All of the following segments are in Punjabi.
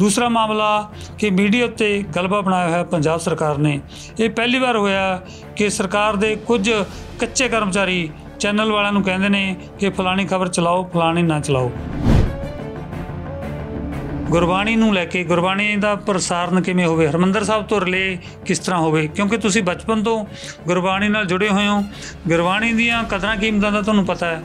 ਦੂਸਰਾ ਮਾਮਲਾ ਕਿ ਮੀਡੀਆ ਉੱਤੇ ਗਲਬਾ ਬਣਾਇਆ ਹੋਇਆ ਪੰਜਾਬ ਸਰਕਾਰ ਨੇ ਇਹ ਪਹਿਲੀ ਵਾਰ ਹੋਇਆ ਕਿ ਸਰਕਾਰ ਦੇ ਕੁਝ ਕੱਚੇ ਕਰਮਚਾਰੀ ਚੈਨਲ ਵਾਲਿਆਂ ਨੂੰ ਕਹਿੰਦੇ ਨੇ ਕਿ ਫਲਾਣੀ ਖਬਰ ਚਲਾਓ ਫਲਾਣੀ ਨਾ ਚਲਾਓ ਗੁਰਬਾਣੀ ਨੂੰ ਲੈ ਕੇ ਗੁਰਬਾਣੀ ਦਾ ਪ੍ਰਸਾਰਨ ਕਿਵੇਂ ਹੋਵੇ ਹਰਮੰਦਰ ਸਾਹਿਬ ਤੋਂ ਰਲੇ ਕਿਸ ਤਰ੍ਹਾਂ ਹੋਵੇ ਕਿਉਂਕਿ ਤੁਸੀਂ ਬਚਪਨ ਤੋਂ ਗੁਰਬਾਣੀ ਨਾਲ ਜੁੜੇ ਹੋਏ ਹੋ ਗੁਰਬਾਣੀ ਦੀਆਂ ਕਦਰਾਂ ਕੀਮਤਾਂ ਦਾ ਤੁਹਾਨੂੰ ਪਤਾ ਹੈ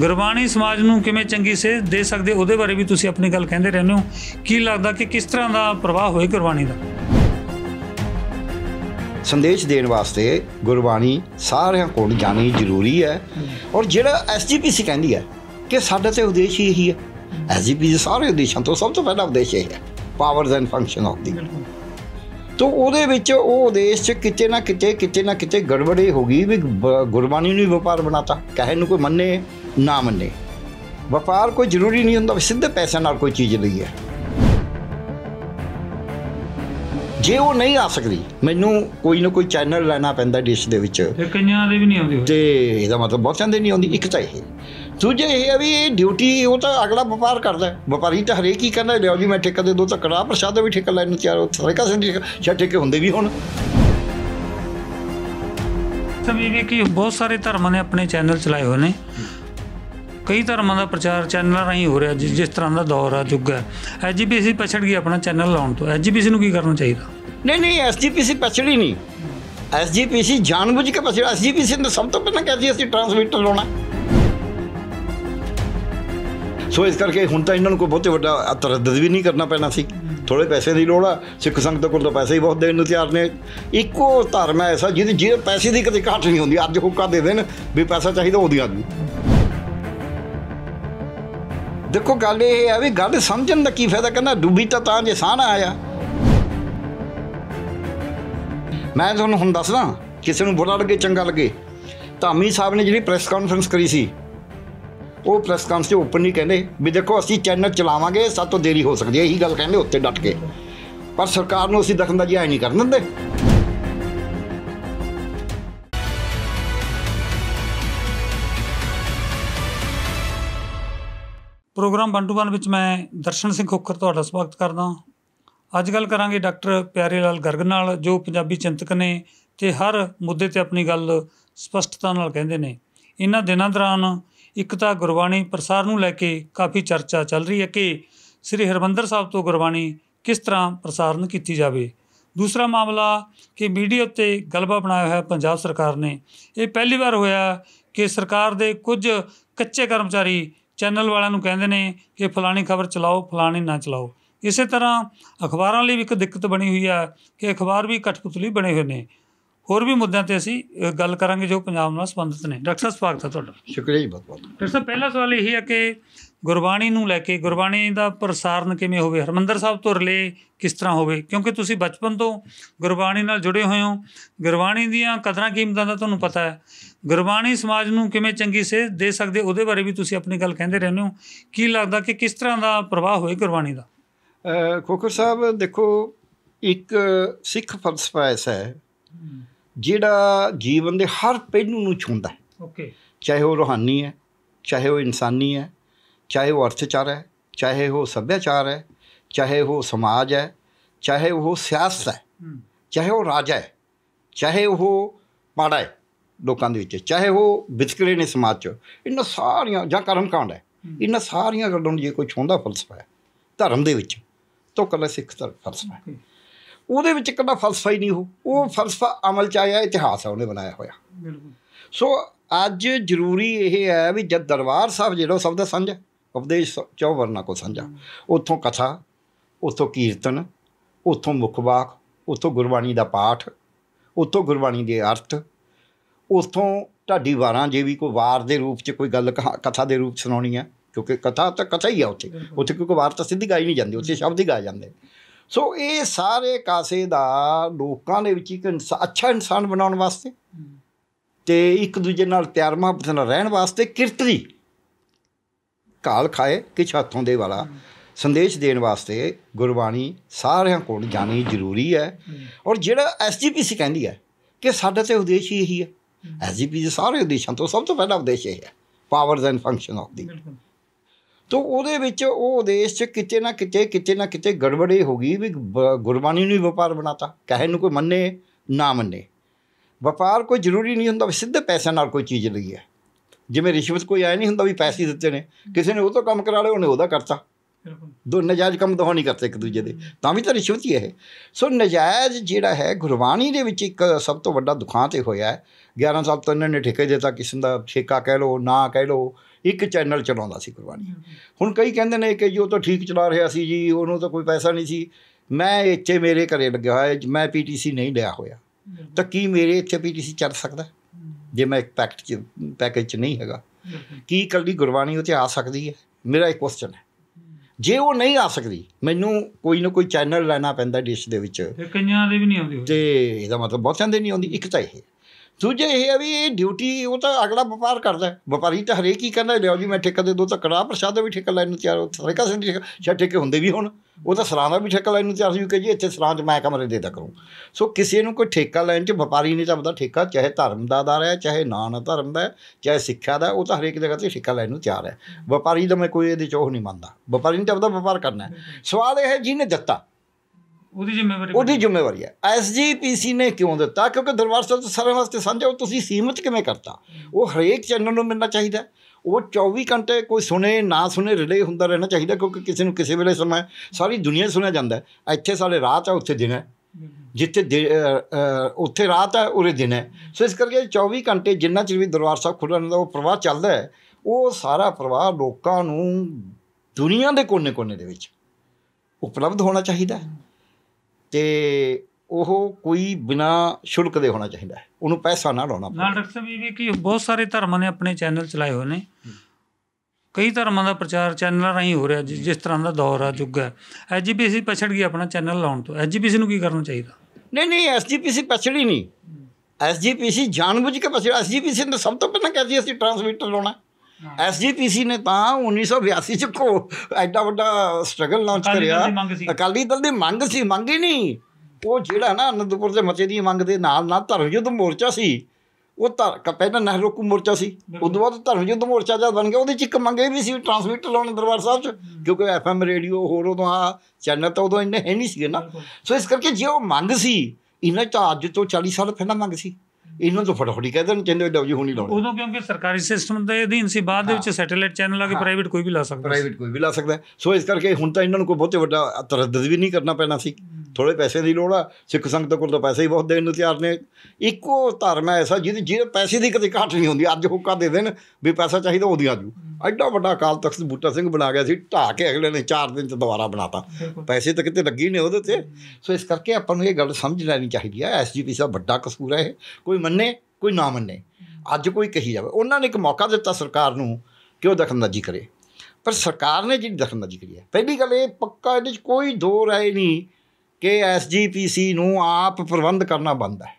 ਗੁਰਬਾਣੀ ਸਮਾਜ ਨੂੰ ਕਿਵੇਂ ਚੰਗੀ ਸੇਧ ਦੇ ਸਕਦੇ ਉਹਦੇ ਬਾਰੇ ਵੀ ਤੁਸੀਂ ਆਪਣੀ ਗੱਲ ਕਹਿੰਦੇ ਰਹਿੰਦੇ ਹੋ ਕੀ ਲੱਗਦਾ ਕਿ ਕਿਸ ਤਰ੍ਹਾਂ ਦਾ ਪ੍ਰਵਾਹ ਹੋਏ ਗੁਰਬਾਣੀ ਦਾ ਸੰਦੇਸ਼ ਦੇਣ ਵਾਸਤੇ ਗੁਰਬਾਣੀ ਸਾਰਿਆਂ ਕੋਲ ਜਾਣੀ ਜ਼ਰੂਰੀ ਹੈ ਔਰ ਜਿਹੜਾ ਐਸਜੀਪੀਸੀ ਕਹਿੰਦੀ ਹੈ ਕਿ ਸਾਡਾ ਤੇ ਉਦੇਸ਼ ਹੀ ਇਹੀ ਹੈ ਐਜ਼ ਇਟ ਇਜ਼ ਸਾਰੇ ਉਦੇਸ਼ਾਂ ਤੋਂ ਸਭ ਤੋਂ ਪਹਿਲਾ ਉਦੇਸ਼ ਇਹ ਹੈ ਪਾਵਰਸ ਐਂਡ ਫੰਕਸ਼ਨ ਆਫ ਦੀ ਤੋਂ ਉਹਦੇ ਵਿੱਚ ਉਹ ਉਦੇਸ਼ ਚ ਕਿਤੇ ਨਾ ਕਿਤੇ ਕਿਤੇ ਨਾ ਕਿਤੇ ਗੜਬੜੀ ਹੋ ਗਈ ਵੀ ਗੁਰਬਾਣੀ ਨੂੰ ਹੀ ਵਪਾਰ ਬਣਾਤਾ ਕਹੇ ਨੂੰ ਕੋਈ ਮੰਨੇ ਨਾ ਮੰਨੇ ਵਪਾਰ ਕੋਈ ਜ਼ਰੂਰੀ ਨਹੀਂ ਹੁੰਦਾ ਸਿੱਧੇ ਪੈਸੇ ਨਾਲ ਕੋਈ ਚੀਜ਼ ਲਈ ਹੈ ਜੇ ਉਹ ਨਹੀਂ ਆ ਸਕਦੀ ਮੈਨੂੰ ਕੋਈ ਨਾ ਕੋਈ ਚੈਨਲ ਲੈਣਾ ਪੈਂਦਾ ਡਿਸ਼ ਦੇ ਵਿੱਚ ਤੇ ਕਈਆਂ ਦੇ ਵੀ ਨਹੀਂ ਆਉਂਦੀ ਤੇ ਇਹਦਾ ਮਤਲਬ ਬਹੁਤ ਦੇ ਨਹੀਂ ਆਉਂਦੀ ਇੱਕ ਤਾਂ ਇਹ ਦੂਜੇ ਇਹ ਵੀ ਡਿਊਟੀ ਉਹ ਤਾਂ ਅਗਲਾ ਵਪਾਰ ਕਰਦਾ ਵਪਾਰੀ ਤਾਂ ਹਰੇਕ ਹੀ ਕਹਿੰਦਾ ਲਿਓ ਜੀ ਮੈਂ ਠੇਕਾ ਦੇ ਦੋ ਤਾਂ ਕੜਾ ਪ੍ਰਸ਼ਾਦ ਵੀ ਠੇਕਾ ਲੈਣ ਨੂੰ ਤਿਆਰ ਹੋ ਸਰਕਾ ਸੰਦੀ ਛੱਟੇ ਠੇਕੇ ਹੁੰਦੇ ਵੀ ਹੁਣ ਸਭੀ ਵੀ ਕਿ ਬਹੁਤ ਸਾਰੇ ਧਰਮਾਂ ਨੇ ਆਪਣੇ ਚੈਨਲ ਚਲਾਏ ਹੋਏ ਨੇ ਕਈ ਧਰਮਾਂ ਦਾ ਪ੍ਰਚਾਰ ਚੈਨਲਾਂ ਰਾਹੀਂ ਹੋ ਰਿਹਾ ਜਿਸ ਤਰ੍ਹਾਂ ਦਾ ਦੌਰ ਆ ਚੁੱਕਾ ਹੈ ਐਜੀਪੀਸੀ ਪਛੜ ਗਈ ਆਪਣਾ ਚੈਨਲ ਲਾਉਣ ਤੋਂ ਐਜੀਪੀਸੀ ਨੂੰ ਕੀ ਕਰਨਾ ਚਾਹੀਦਾ ਨਹੀਂ ਨਹੀਂ ਐਸਜੀਪੀਸੀ ਪਛੜੀ ਨਹੀਂ ਐਸਜੀਪੀਸੀ ਜਾਣਬੁੱਝ ਕੇ ਪਛੜਾ ਐਸਜੀਪੀਸੀ ਨੇ ਸਭ ਤੋਂ ਪਹਿਲਾਂ ਕਹਿ ਦਿੱਤੀ ਅਸੀਂ ਟਰਾਂਸਮਿਟਰ ਲਾਉਣਾ ਸੋ ਇਸ ਕਰਕੇ ਹੁਣ ਤਾਂ ਇਹਨਾਂ ਨੂੰ ਕੋਈ ਬਹੁਤੇ ਵੱਡਾ ਤਰਦਦ ਵੀ ਨਹੀਂ ਕਰਨਾ ਪੈਣਾ ਸੀ ਥੋੜੇ ਪੈਸੇ ਦੀ ਲੋੜ ਆ ਸਿੱਖ ਸੰਗਤ ਕੋਲ ਤਾਂ ਪੈਸੇ ਹੀ ਬਹੁਤ ਦੇਣ ਨੂੰ ਤਿਆਰ ਨੇ ਇੱਕੋ ਧਰਮ ਹੈ ਐਸਾ ਜਿਹਦੇ ਜਿਹਦੇ ਪੈਸੇ ਦੀ ਕਦੇ ਘਾਟ ਨਹੀਂ ਹੁੰਦੀ ਅੱਜ ਹੁੱਕਾ ਦੇ ਦੇਣ ਵੀ ਪੈਸਾ ਚਾਹੀਦਾ ਉਹਦੀ ਆਦਮੀ ਦੇਖੋ ਗੱਲ ਇਹ ਹੈ ਵੀ ਗੱਲ ਸਮਝਣ ਦਾ ਕੀ ਫਾਇਦਾ ਕਹਿੰਦਾ ਡੁੱਬੀ ਤਾਂ ਤਾਂ ਜੇ ਸਾਹਣਾ ਆਇਆ ਮੈਂ ਤੁਹਾਨੂੰ ਹੁਣ ਦੱਸਦਾ ਕਿਸੇ ਨੂੰ ਬੁਰਾ ਲੱਗੇ ਚੰਗਾ ਲੱਗੇ ਧਾਮੀ ਸਾਹਿਬ ਨੇ ਜਿਹੜੀ ਪ੍ਰੈਸ ਕਾਨਫਰੰਸ ਕਰੀ ਸੀ ਉਹ ਪ੍ਰੈਸ ਕਾਨਫਰੰਸ ਤੇ ਓਪਨ ਨਹੀਂ ਕਹਿੰਦੇ ਵੀ ਦੇਖੋ ਅਸੀਂ ਚੈਨਲ ਚਲਾਵਾਂਗੇ ਸਭ ਤੋਂ ਦੇਰੀ ਹੋ ਸਕਦੀ ਹੈ ਇਹੀ ਗੱਲ ਕਹਿੰਦੇ ਉੱਤੇ ਡਟ ਕੇ ਪਰ ਸਰਕਾਰ ਨੂੰ ਅਸੀਂ ਦਖਲ ਦਾ ਜਾਇ ਨਹੀਂ ਕਰਨ ਦਿੰਦੇ ਪ੍ਰੋਗਰਾਮ 1 ਟੂ ਵਿੱਚ ਮੈਂ ਦਰਸ਼ਨ ਸਿੰਘ ਖੋਖਰ ਤੁਹਾਡਾ ਸਵਾਗਤ ਕਰਦਾ ਅੱਜ ਗੱਲ ਕਰਾਂਗੇ ਡਾਕਟਰ ਪਿਆਰੇ ਲਾਲ ਗਰਗ ਨਾਲ ਜੋ ਪੰਜਾਬੀ ਚਿੰਤਕ ਨੇ ਤੇ ਹਰ ਮੁੱਦੇ ਤੇ ਆਪਣੀ ਗੱਲ ਸਪਸ਼ਟਤਾ ਨਾਲ ਕਹਿੰਦੇ ਨੇ ਇਹਨਾਂ ਦਿਨਾਂ ਦੌਰਾਨ ਇੱਕ ਤਾਂ ਗੁਰਬਾਣੀ ਪ੍ਰਸਾਰ ਨੂੰ ਲੈ ਕੇ ਕਾਫੀ ਚਰਚਾ ਚੱਲ ਰਹੀ ਹੈ ਕਿ ਸ੍ਰੀ ਹਰਮੰਦਰ ਸਾਹਿਬ ਤੋਂ ਗੁਰਬਾਣੀ ਕਿਸ ਤਰ੍ਹਾਂ ਪ੍ਰਸਾਰਨ ਕੀਤੀ ਜਾਵੇ ਦੂਸਰਾ ਮਾਮਲਾ ਕਿ ਮੀਡੀਆ ਉੱਤੇ ਗਲਬਾ ਬਣਾਇਆ ਹੋਇਆ ਪੰਜਾਬ ਸਰਕਾਰ ਨੇ ਇਹ ਪਹਿਲੀ ਵਾਰ ਹੋਇਆ ਕਿ ਸਰਕਾਰ ਦੇ ਕੁਝ ਕੱਚੇ ਕਰਮਚਾਰੀ ਚੈਨਲ ਵਾਲਿਆਂ ਨੂੰ ਕਹਿੰਦੇ ਨੇ ਕਿ ਫਲਾਣੀ ਖਬਰ ਚਲਾਓ ਫਲਾਣੀ ਨਾ ਚਲਾਓ ਇਸੇ ਤਰ੍ਹਾਂ ਅਖਬਾਰਾਂ ਲਈ ਵੀ ਇੱਕ ਦਿੱਕਤ ਬਣੀ ਹੋਈ ਹੈ ਕਿ ਅਖਬਾਰ ਵੀ ਕਠਪੁਤਲੀ ਬਣੇ ਹੋਏ ਨੇ ਹੋਰ ਵੀ ਮੁੱਦਿਆਂ ਤੇ ਅਸੀਂ ਗੱਲ ਕਰਾਂਗੇ ਜੋ ਪੰਜਾਬ ਨਾਲ ਸੰਬੰਧਿਤ ਨੇ ਡਾਕਟਰ ਸਾਹਿਬ ਸਵਾਗਤ ਹੈ ਤੁਹਾਡਾ ਸ਼ੁਕਰੀਆ ਜੀ ਬਹੁਤ ਬਹੁਤ ਡਾਕਟਰ ਸਾਹਿਬ ਪਹਿਲਾ ਸਵਾਲ ਇਹ ਹੈ ਕਿ ਗੁਰਬਾਣੀ ਨੂੰ ਲੈ ਕੇ ਗੁਰਬਾਣੀ ਦਾ ਪ੍ਰਸਾਰਣ ਕਿਵੇਂ ਹੋਵੇ ਹਰਮੰਦਰ ਸਾਹਿਬ ਤੋਂ ਰਲੇ ਕਿਸ ਤਰ੍ਹਾਂ ਹੋਵੇ ਕਿਉਂਕਿ ਤੁਸੀਂ ਬਚਪਨ ਤੋਂ ਗੁਰਬਾਣੀ ਨਾਲ ਜੁੜੇ ਹੋਏ ਹੋ ਗੁਰਬਾਣੀ ਦੀਆਂ ਕਦਰਾਂ ਕੀਮਤਾਂ ਦਾ ਤੁਹਾਨੂੰ ਪਤਾ ਹੈ ਗੁਰਬਾਣੀ ਸਮਾਜ ਨੂੰ ਕਿਵੇਂ ਚੰਗੀ ਸੇਧ ਦੇ ਸਕਦੇ ਉਹਦੇ ਬਾਰੇ ਵੀ ਤੁਸੀਂ ਆਪਣੀ ਗੱਲ ਕਹਿੰਦੇ ਰਹਿੰਦੇ ਹੋ ਕੀ ਲੱਗਦਾ ਕਿ ਕਿਸ ਤਰ੍ਹਾਂ ਦਾ ਪ੍ਰਵਾਹ ਹੋਏ ਗੁਰਬਾਣੀ ਦਾ ਖੋਖਰ ਸਾਹਿਬ ਦੇਖੋ ਇੱਕ ਸਿੱਖ ਫਲਸਫਾ ਐਸਾ ਹੈ ਜਿਹੜਾ ਜੀਵਨ ਦੇ ਹਰ ਪਹਿਲੂ ਨੂੰ ਛੂੰਦਾ ਹੈ ਓਕੇ ਚਾਹੇ ਉਹ ਰੋਹਾਨੀ ਹੈ ਚਾਹੇ ਉਹ ਇਨਸਾਨੀ ਹੈ ਚਾਹੇ ਉਹ ਅਰਥਚਾਰ ਹੈ ਚਾਹੇ ਉਹ ਸੱਭਿਆਚਾਰ ਹੈ ਚਾਹੇ ਉਹ ਸਮਾਜ ਹੈ ਚਾਹੇ ਉਹ ਸਿਆਸਤ ਹੈ ਚਾਹੇ ਉਹ ਰਾਜ ਹੈ ਚਾਹੇ ਉਹ ਪਾੜਾ ਹੈ ਲੋਕਾਂ ਦੇ ਵਿੱਚ ਚਾਹੇ ਉਹ ਵਿਤਕਰੇ ਨੇ ਸਮਾਜ 'ਚ ਇਹਨਾਂ ਸਾਰੀਆਂ ਜਾਂ ਕਰਮਕਾਂਡ ਹੈ ਇਹਨਾਂ ਸਾਰੀਆਂ ਗੱਲਾਂ ਨੂੰ ਜੇ ਕੋਈ ਛੋਂਦਾ ਫਲਸਫਾ ਹੈ ਧਰਮ ਦੇ ਵਿੱਚ ਤੋਂ ਕੱਲਾ ਸਿੱਖ ਧਰਮ ਫਲਸਫਾ ਹੈ ਉਹਦੇ ਵਿੱਚ ਕਿੰਨਾ ਫਲਸਫਾ ਹੀ ਨਹੀਂ ਉਹ ਉਹ ਫਲਸਫਾ ਅਮਲ ਚ ਆਇਆ ਇਤਿਹਾਸ ਆ ਉਹਨੇ ਬਣਾਇਆ ਹੋਇਆ ਬਿਲਕੁਲ ਸੋ ਅੱਜ ਜ਼ਰੂਰੀ ਇਹ ਹੈ ਵੀ ਜਦ ਦਰਬਾਰ ਸਾਹਿਬ ਜਿਹੜਾ ਸਭ ਦਾ ਸਾਂਝਾ ਉਪਦੇਸ਼ ਚੌਵਰਨਾ ਕੋ ਸਾਂਝਾ ਉੱਥੋਂ ਕਥਾ ਉੱਥੋਂ ਕੀਰਤਨ ਉੱਥੋਂ ਮੁੱਖ ਬਾਖ ਉੱਥੋਂ ਗੁਰਬਾਣੀ ਦਾ ਪਾਠ ਉੱਥੋਂ ਗੁਰਬਾਣੀ ਦੇ ਅਰਥ ਉੱਥੋਂ ਢਾਡੀ ਵਾਰਾਂ ਜੇ ਵੀ ਕੋਈ ਵਾਰ ਦੇ ਰੂਪ 'ਚ ਕੋਈ ਗੱਲ ਕਥਾ ਦੇ ਰੂਪ ਸੁਣਾਉਣੀ ਹੈ ਕਿਉਂਕਿ ਕਥਾ ਤਾਂ ਕਥਾ ਹੀ ਆ ਉੱਥੇ ਉੱਥੇ ਕਿਉਂਕਿ ਵਾਰ ਤਾਂ ਸਿੱਧੀ ਗਾਈ ਨਹੀਂ ਜਾਂਦੀ ਉੱਥੇ ਸ਼ਬਦ ਹੀ ਗਾਏ ਜਾਂਦੇ ਸੋ ਇਹ ਸਾਰੇ ਕਾਸੇ ਦਾ ਲੋਕਾਂ ਦੇ ਵਿੱਚ ਇੱਕ ਅੱਛਾ ਇਨਸਾਨ ਬਣਾਉਣ ਵਾਸਤੇ ਤੇ ਇੱਕ ਦੂਜੇ ਨਾਲ ਪਿਆਰ ਮੁਹੱਬਤ ਨਾਲ ਰਹਿਣ ਵਾਸਤੇ ਕਿਰਤਰੀ ਕਾਲ ਖਾਏ ਕਿ ਹੱਥੋਂ ਦੇ ਵਾਲਾ ਸੰਦੇਸ਼ ਦੇਣ ਵਾਸਤੇ ਗੁਰਬਾਣੀ ਸਾਰਿਆਂ ਕੋਲ ਜਾਣੀ ਜ਼ਰੂਰੀ ਹੈ ਔਰ ਜਿਹੜਾ ਐਸਜੀਪੀਸੀ ਕਹਿੰਦੀ ਹੈ ਕਿ ਸਾਡਾ ਤੇ ਉਦੇਸ਼ ਹੀ ਇਹੀ ਹੈ ਐਸਜੀਪੀ ਦੇ ਸਾਰੇ ਉਦੇਸ਼ਾਂ ਤੋਂ ਸਭ ਤੋਂ ਪਹਿਲਾ ਉਦੇਸ਼ ਇਹ ਹੈ ਪਾਵਰਸ ਐਂਡ ਫੰਕਸ਼ਨ ਆਫ ਦੀ ਤੋ ਉਹਦੇ ਵਿੱਚ ਉਹ ਉਦੇਸ਼ 'ਚ ਕਿਤੇ ਨਾ ਕਿਤੇ ਕਿਤੇ ਨਾ ਕਿਤੇ ਗੜਬੜੀ ਹੋ ਗਈ ਵੀ ਗੁਰਬਾਣੀ ਨੂੰ ਹੀ ਵਪਾਰ ਬਣਾਤਾ ਕਹੇ ਨੂੰ ਕੋਈ ਮੰਨੇ ਨਾ ਮੰਨੇ ਵਪਾਰ ਕੋਈ ਜ਼ਰੂਰੀ ਨਹੀਂ ਹੁੰਦਾ ਸਿੱਧੇ ਪੈਸਿਆਂ ਨਾਲ ਕੋਈ ਚੀਜ਼ ਲਈ ਹੈ ਜਿਵੇਂ ਰਿਸ਼ਵਤ ਕੋਈ ਆਇਆ ਨਹੀਂ ਹੁੰਦਾ ਵੀ ਪੈਸੇ ਦਿੱਤੇ ਨੇ ਕਿਸੇ ਨੇ ਉਹ ਤੋਂ ਕੰਮ ਕਰਾ ਲਿਆ ਉਹਨੇ ਉਹਦਾ ਕਰਤਾ ਦੋ ਨਜਾਇਜ਼ ਕੰਮ ਦੋਹਾਂ ਨਹੀਂ ਕਰਦੇ ਇੱਕ ਦੂਜੇ ਦੇ ਤਾਂ ਵੀ ਤਾਂ ਰਿਸ਼ਵਤ ਹੀ ਹੈ ਸੋ ਨਜਾਇਜ਼ ਜਿਹੜਾ ਹੈ ਗੁਰਬਾਣੀ ਦੇ ਵਿੱਚ ਇੱਕ ਸਭ ਤੋਂ ਵੱਡਾ ਦੁਖਾਂਤ ਹੀ ਹੋਇਆ ਹੈ 11 ਸਾਲ ਤੋਂ ਇਹਨਾਂ ਨੇ ਠੇਕੇ ਦਿੱਤਾ ਕਿਸੇ ਦਾ ਠੇਕਾ ਕਹਿ ਲੋ ਨਾ ਕਹਿ ਲੋ ਇੱਕ ਚੈਨਲ ਚਲਾਉਂਦਾ ਸੀ ਗੁਰਬਾਣੀ ਹੁਣ ਕਈ ਕਹਿੰਦੇ ਨੇ ਕਿ ਜੀ ਉਹ ਤਾਂ ਠੀਕ ਚਲਾ ਰਿਹਾ ਸੀ ਜੀ ਉਹਨੂੰ ਤਾਂ ਕੋਈ ਪੈਸਾ ਨਹੀਂ ਸੀ ਮੈਂ ਇੱਥੇ ਮੇਰੇ ਘਰੇ ਲੱਗਿਆ ਹੋਇਆ ਮੈਂ ਪੀਟੀਸੀ ਨਹੀਂ ਲਿਆ ਹੋਇਆ ਤਾਂ ਕੀ ਮੇਰੇ ਇੱਥੇ ਪੀਟੀਸੀ ਚੱਲ ਸਕਦਾ ਜੇ ਮੈਂ ਇੱਕ ਪੈਕਟ ਚ ਪੈਕੇਜ ਚ ਨਹੀਂ ਹੈਗਾ ਕੀ ਕੱਲੀ ਗੁਰਬਾਣੀ ਉੱਤੇ ਆ ਸਕਦੀ ਹੈ ਮੇਰਾ ਇੱਕ ਕੁਐਸਚਨ ਹੈ ਜੇ ਉਹ ਨਹੀਂ ਆ ਸਕਦੀ ਮੈਨੂੰ ਕੋਈ ਨਾ ਕੋਈ ਚੈਨਲ ਲੈਣਾ ਪੈਂਦਾ ਡਿਸ਼ ਦੇ ਵਿੱਚ ਤੇ ਕਈਆਂ ਦੇ ਵੀ ਨਹੀਂ ਆਉਂਦੀ ਤੇ ਇਹਦਾ ਮਤਲਬ ਬਹੁਤ ਦੇ ਨਹੀਂ ਆਉਂਦੀ ਇੱਕ ਤਾਂ ਇਹ ਦੂਜੇ ਇਹ ਵੀ ਡਿਊਟੀ ਉਹ ਤਾਂ ਅਗਲਾ ਵਪਾਰ ਕਰਦਾ ਵਪਾਰੀ ਤਾਂ ਹਰੇਕ ਹੀ ਕਹਿੰਦਾ ਲਿਓ ਜੀ ਮੈਂ ਠੇਕਾ ਦੇ ਦੋ ਤਕੜਾ ਪ੍ਰਸ਼ਾਦ ਵੀ ਠੇਕਾ ਲੈਣ ਨੂੰ ਤਿਆਰ ਹੋ ਠੇਕਾ ਸੰਦੀ ਸ਼ਾ ਠੇਕੇ ਹੁੰਦੇ ਵੀ ਹੁਣ ਉਹ ਤਾਂ ਸਰਾਂ ਦਾ ਵੀ ਠੇਕਾ ਲੈਣ ਨੂੰ ਤਿਆਰ ਸੀ ਕਿ ਜੀ ਇੱਥੇ ਸਰਾਂ 'ਚ ਮੈਂ ਕਮਰੇ ਦੇਦਾ ਕਰੂੰ ਸੋ ਕਿਸੇ ਨੂੰ ਕੋਈ ਠੇਕਾ ਲੈਣ 'ਚ ਵਪਾਰੀ ਨਹੀਂ ਲੱਭਦਾ ਠੇਕਾ ਚਾਹੇ ਧਰਮ ਦਾ ਦਾ ਰਿਹਾ ਚਾਹੇ ਨਾਨ ਧਰਮ ਦਾ ਚਾਹੇ ਸਿੱਖਿਆ ਦਾ ਉਹ ਤਾਂ ਹਰੇਕ ਜਗ੍ਹਾ ਤੇ ਠੇਕਾ ਲੈਣ ਨੂੰ ਤਿਆਰ ਹੈ ਵਪਾਰੀ ਦਾ ਮੈਂ ਕੋਈ ਇਹਦੇ ਚੋਹ ਨਹੀਂ ਮੰਨਦਾ ਵਪਾਰੀ ਨਹੀਂ ਤਾਂ ਵਪਾਰ ਕਰਨਾ ਸਵਾਲ ਇਹ ਹੈ ਜਿਹਨੇ ਦਿੱਤਾ ਉਹਦੀ ਜ਼ਿੰਮੇਵਾਰੀ ਉਹਦੀ ਜ਼ਿੰਮੇਵਾਰੀ ਹੈ ਐਸਜੀਪੀਸੀ ਨੇ ਕਿਉਂ ਦਿੱਤਾ ਕਿਉਂਕਿ ਦਰਬਾਰ ਸਾਹਿਬ ਤੋਂ ਸਾਰੇ ਵਾਸਤੇ ਸਾਂਝਾ ਤੁਸੀਂ ਸੀਮਤ ਕਿਵੇਂ ਕਰਤਾ ਉਹ ਹਰੇਕ ਚੈਨਲ ਨੂੰ ਮਿਲਣਾ ਚਾਹੀਦਾ ਉਹ 24 ਘੰਟੇ ਕੋਈ ਸੁਣੇ ਨਾ ਸੁਣੇ ਰਿਲੇ ਹੁੰਦਾ ਰਹਿਣਾ ਚਾਹੀਦਾ ਕਿਉਂਕਿ ਕਿਸੇ ਨੂੰ ਕਿਸੇ ਵੇਲੇ ਸਮਾਂ ਸਾਰੀ ਦੁਨੀਆ ਸੁਣਿਆ ਜਾਂਦਾ ਇੱਥੇ ਸਾਡੇ ਰਾਤ ਆ ਉੱਥੇ ਦਿਨ ਹੈ ਜਿੱਥੇ ਉੱਥੇ ਰਾਤ ਹੈ ਉਰੇ ਦਿਨ ਹੈ ਸੋ ਇਸ ਕਰਕੇ 24 ਘੰਟੇ ਜਿੰਨਾ ਚਿਰ ਵੀ ਦਰਬਾਰ ਸਾਹਿਬ ਖੁੱਲ੍ਹਾ ਰਹਿੰਦਾ ਉਹ ਪ੍ਰਵਾਹ ਚੱਲਦਾ ਹੈ ਉਹ ਸਾਰਾ ਪ੍ਰਵਾਹ ਲੋਕਾਂ ਨੂੰ ਦੁਨੀਆ ਦੇ ਕੋਨੇ-ਕੋਨੇ ਦੇ ਵਿੱਚ ਉਪਲਬਧ ਹੋਣਾ ਚਾਹੀਦਾ ਹੈ ਤੇ ਉਹ ਕੋਈ ਬਿਨਾ ਸ਼ੁਲਕ ਦੇ ਹੋਣਾ ਚਾਹੀਦਾ ਹੈ ਉਹਨੂੰ ਪੈਸਾ ਨਾ ਲਾਉਣਾ ਪਵੇ ਨਾਲ ਡਾਕਟਰ ਸਾਹਿਬ ਇਹ ਵੀ ਕਿ ਬਹੁਤ ਸਾਰੇ ਧਰਮਾਂ ਨੇ ਆਪਣੇ ਚੈਨਲ ਚਲਾਏ ਹੋਏ ਨੇ ਕਈ ਧਰਮਾਂ ਦਾ ਪ੍ਰਚਾਰ ਚੈਨਲਾਂ ਰਾਹੀਂ ਹੋ ਰਿਹਾ ਜਿਸ ਤਰ੍ਹਾਂ ਦਾ ਦੌਰ ਆ ਯੁੱਗ ਹੈ ਐਜੀਪੀਸੀ ਪਛੜ ਗਈ ਆਪਣਾ ਚੈਨਲ ਲਾਉਣ ਤੋਂ ਐਜੀਪੀਸੀ ਨੂੰ ਕੀ ਕਰਨਾ ਚਾਹੀਦਾ ਨਹੀਂ ਨਹੀਂ ਐਸਜੀਪੀਸੀ ਪਛੜੀ ਨਹੀਂ ਐਸਜੀਪੀਸੀ ਜਾਣਬੁੱਝ ਕੇ ਪਛੜਾ ਐਸਜੀਪੀਸੀ ਨੇ ਸਭ ਤੋਂ ਪਹਿਲਾਂ ਕਹਿ ਦਿੱਤੀ ਅਸੀਂ ਟਰਾਂਸਮਿਟਰ ਲਾਉਣਾ ਐਸਜੀਪੀਸੀ ਨੇ ਤਾਂ 1982 ਚ ਕੋ ਐਡਾ ਵੱਡਾ ਸਟਰਗਲ ਲਾਂਚ ਕਰਿਆ ਅਕਾਲੀ ਦਲ ਦੀ ਮੰਗ ਸੀ ਮੰਗ ਹੀ ਨਹੀਂ ਉਹ ਜਿਹੜਾ ਨਾ ਅਨੰਦਪੁਰ ਦੇ ਮਤੇ ਦੀ ਮੰਗ ਦੇ ਨਾਲ ਨਾਲ ਧਰਮ ਯੁੱਧ ਮੋਰਚਾ ਸੀ ਉਹ ਤਾਂ ਪਹਿਲਾਂ ਨਹਿਰੂ ਕੋ ਮੋਰਚਾ ਸੀ ਉਸ ਤੋਂ ਬਾਅਦ ਧਰਮ ਯੁੱਧ ਮੋਰਚਾ ਜਦ ਬਣ ਗਿਆ ਉਹਦੇ ਚ ਇੱਕ ਮੰਗ ਇਹ ਵੀ ਸੀ ਟਰਾਂਸਮਿਟਰ ਲਾਉਣ ਦਰਬਾਰ ਸਾਹਿਬ ਚ ਕਿਉਂਕਿ ਐਫਐਮ ਰੇਡੀਓ ਹੋਰ ਉਦੋਂ ਆ ਚੈਨਲ ਤਾਂ ਉਦੋਂ ਇੰਨੇ ਹੈ ਨਹੀਂ ਸੀਗੇ ਨਾ ਸੋ ਇਸ ਕਰਕੇ ਜੇ ਉਹ ਮੰਗ ਸੀ ਇਹਨਾਂ ਤਾਂ ਅੱਜ ਤੋਂ 40 ਸਾਲ ਪਹਿਲਾਂ ਮੰਗ ਸੀ ਇਹਨਾਂ ਤੋਂ ਫਟਾਫਟੀ ਕਹਿ ਦੇਣ ਕਹਿੰਦੇ ਡਬਲਯੂ ਹੋਣੀ ਲਾਉਣੀ ਉਦੋਂ ਕਿਉਂਕਿ ਸਰਕਾਰੀ ਸਿਸਟਮ ਦੇ ਅਧੀਨ ਸੀ ਬਾਅਦ ਦੇ ਵਿੱਚ ਸੈਟੇਲਾਈਟ ਚੈਨਲ ਆ ਕੇ ਪ੍ਰਾਈਵੇਟ ਕੋਈ ਵੀ ਲਾ ਸਕਦਾ ਪ੍ਰਾਈਵੇਟ ਕੋਈ ਵੀ ਲਾ ਸਕਦਾ ਸੋ ਇਸ ਕਰਕੇ ਹੁਣ ਤਾਂ ਇਹਨਾਂ ਨੂੰ ਕੋਈ ਬਹੁਤੇ ਵੱਡਾ ਤਰਦਦ ਵੀ ਨਹੀਂ ਕਰਨਾ ਪੈਣਾ ਸੀ ਥੋੜੇ ਪੈਸੇ ਦੀ ਲੋੜ ਆ ਸਿੱਖ ਸੰਗਤ ਕੋਲ ਤਾਂ ਪੈਸੇ ਹੀ ਬਹੁਤ ਦੇਣ ਨੂੰ ਤਿਆਰ ਨੇ ਇੱਕੋ ਧਰਮ ਹੈ ਐਸਾ ਜਿਹਦੇ ਜਿਹਦੇ ਪੈਸੇ ਦੀ ਕਦੇ ਘਾਟ ਨਹੀਂ ਹੁੰਦੀ ਅੱਜ ਹੁੱਕਾ ਦੇ ਦੇਣ ਵੀ ਪੈਸਾ ਚਾਹੀਦਾ ਉਹਦੀ ਆਜੂ ਐਡਾ ਵੱਡਾ ਕਾਲ ਤਖਤ ਬੂਟਾ ਸਿੰਘ ਬਣਾ ਗਿਆ ਸੀ ਢਾ ਕੇ ਅਗਲੇ ਨੇ 4 ਦਿਨ ਚ ਦੁਬਾਰਾ ਬਣਾਤਾ ਪੈਸੇ ਤਾਂ ਕਿਤੇ ਲੱਗੀ ਨੇ ਉਹਦੇ ਤੇ ਸੋ ਇਸ ਕਰਕੇ ਆਪਾਂ ਨੂੰ ਇਹ ਗੱਲ ਸਮਝ ਲੈਣੀ ਚਾਹੀਦੀ ਆ ਐਸਜੀਪੀ ਸਾਹਿਬ ਵੱਡਾ ਕਸੂਰ ਹੈ ਕੋਈ ਮੰਨੇ ਕੋਈ ਨਾ ਮੰਨੇ ਅੱਜ ਕੋਈ ਕਹੀ ਜਾਵੇ ਉਹਨਾਂ ਨੇ ਇੱਕ ਮੌਕਾ ਦਿੱਤਾ ਸਰਕਾਰ ਨੂੰ ਕਿ ਉਹ ਦਖਲਅੰਦਾਜ਼ੀ ਕਰੇ ਪਰ ਸਰਕਾਰ ਨੇ ਜਿਹੜੀ ਦਖਲਅੰਦਾਜ਼ੀ ਕੀਤੀ ਹੈ ਪਹਿਲੀ ਗੱਲ ਇਹ ਪੱਕਾ ਇਹਦੇ ਵਿੱਚ ਕੋਈ ਦੋ ਰਾਏ ਨਹੀਂ ਕਿ ਐਸਜੀਪੀਸੀ ਨੂੰ ਆਪ ਪ੍ਰਬੰਧ ਕਰਨਾ ਬੰਦ ਹੈ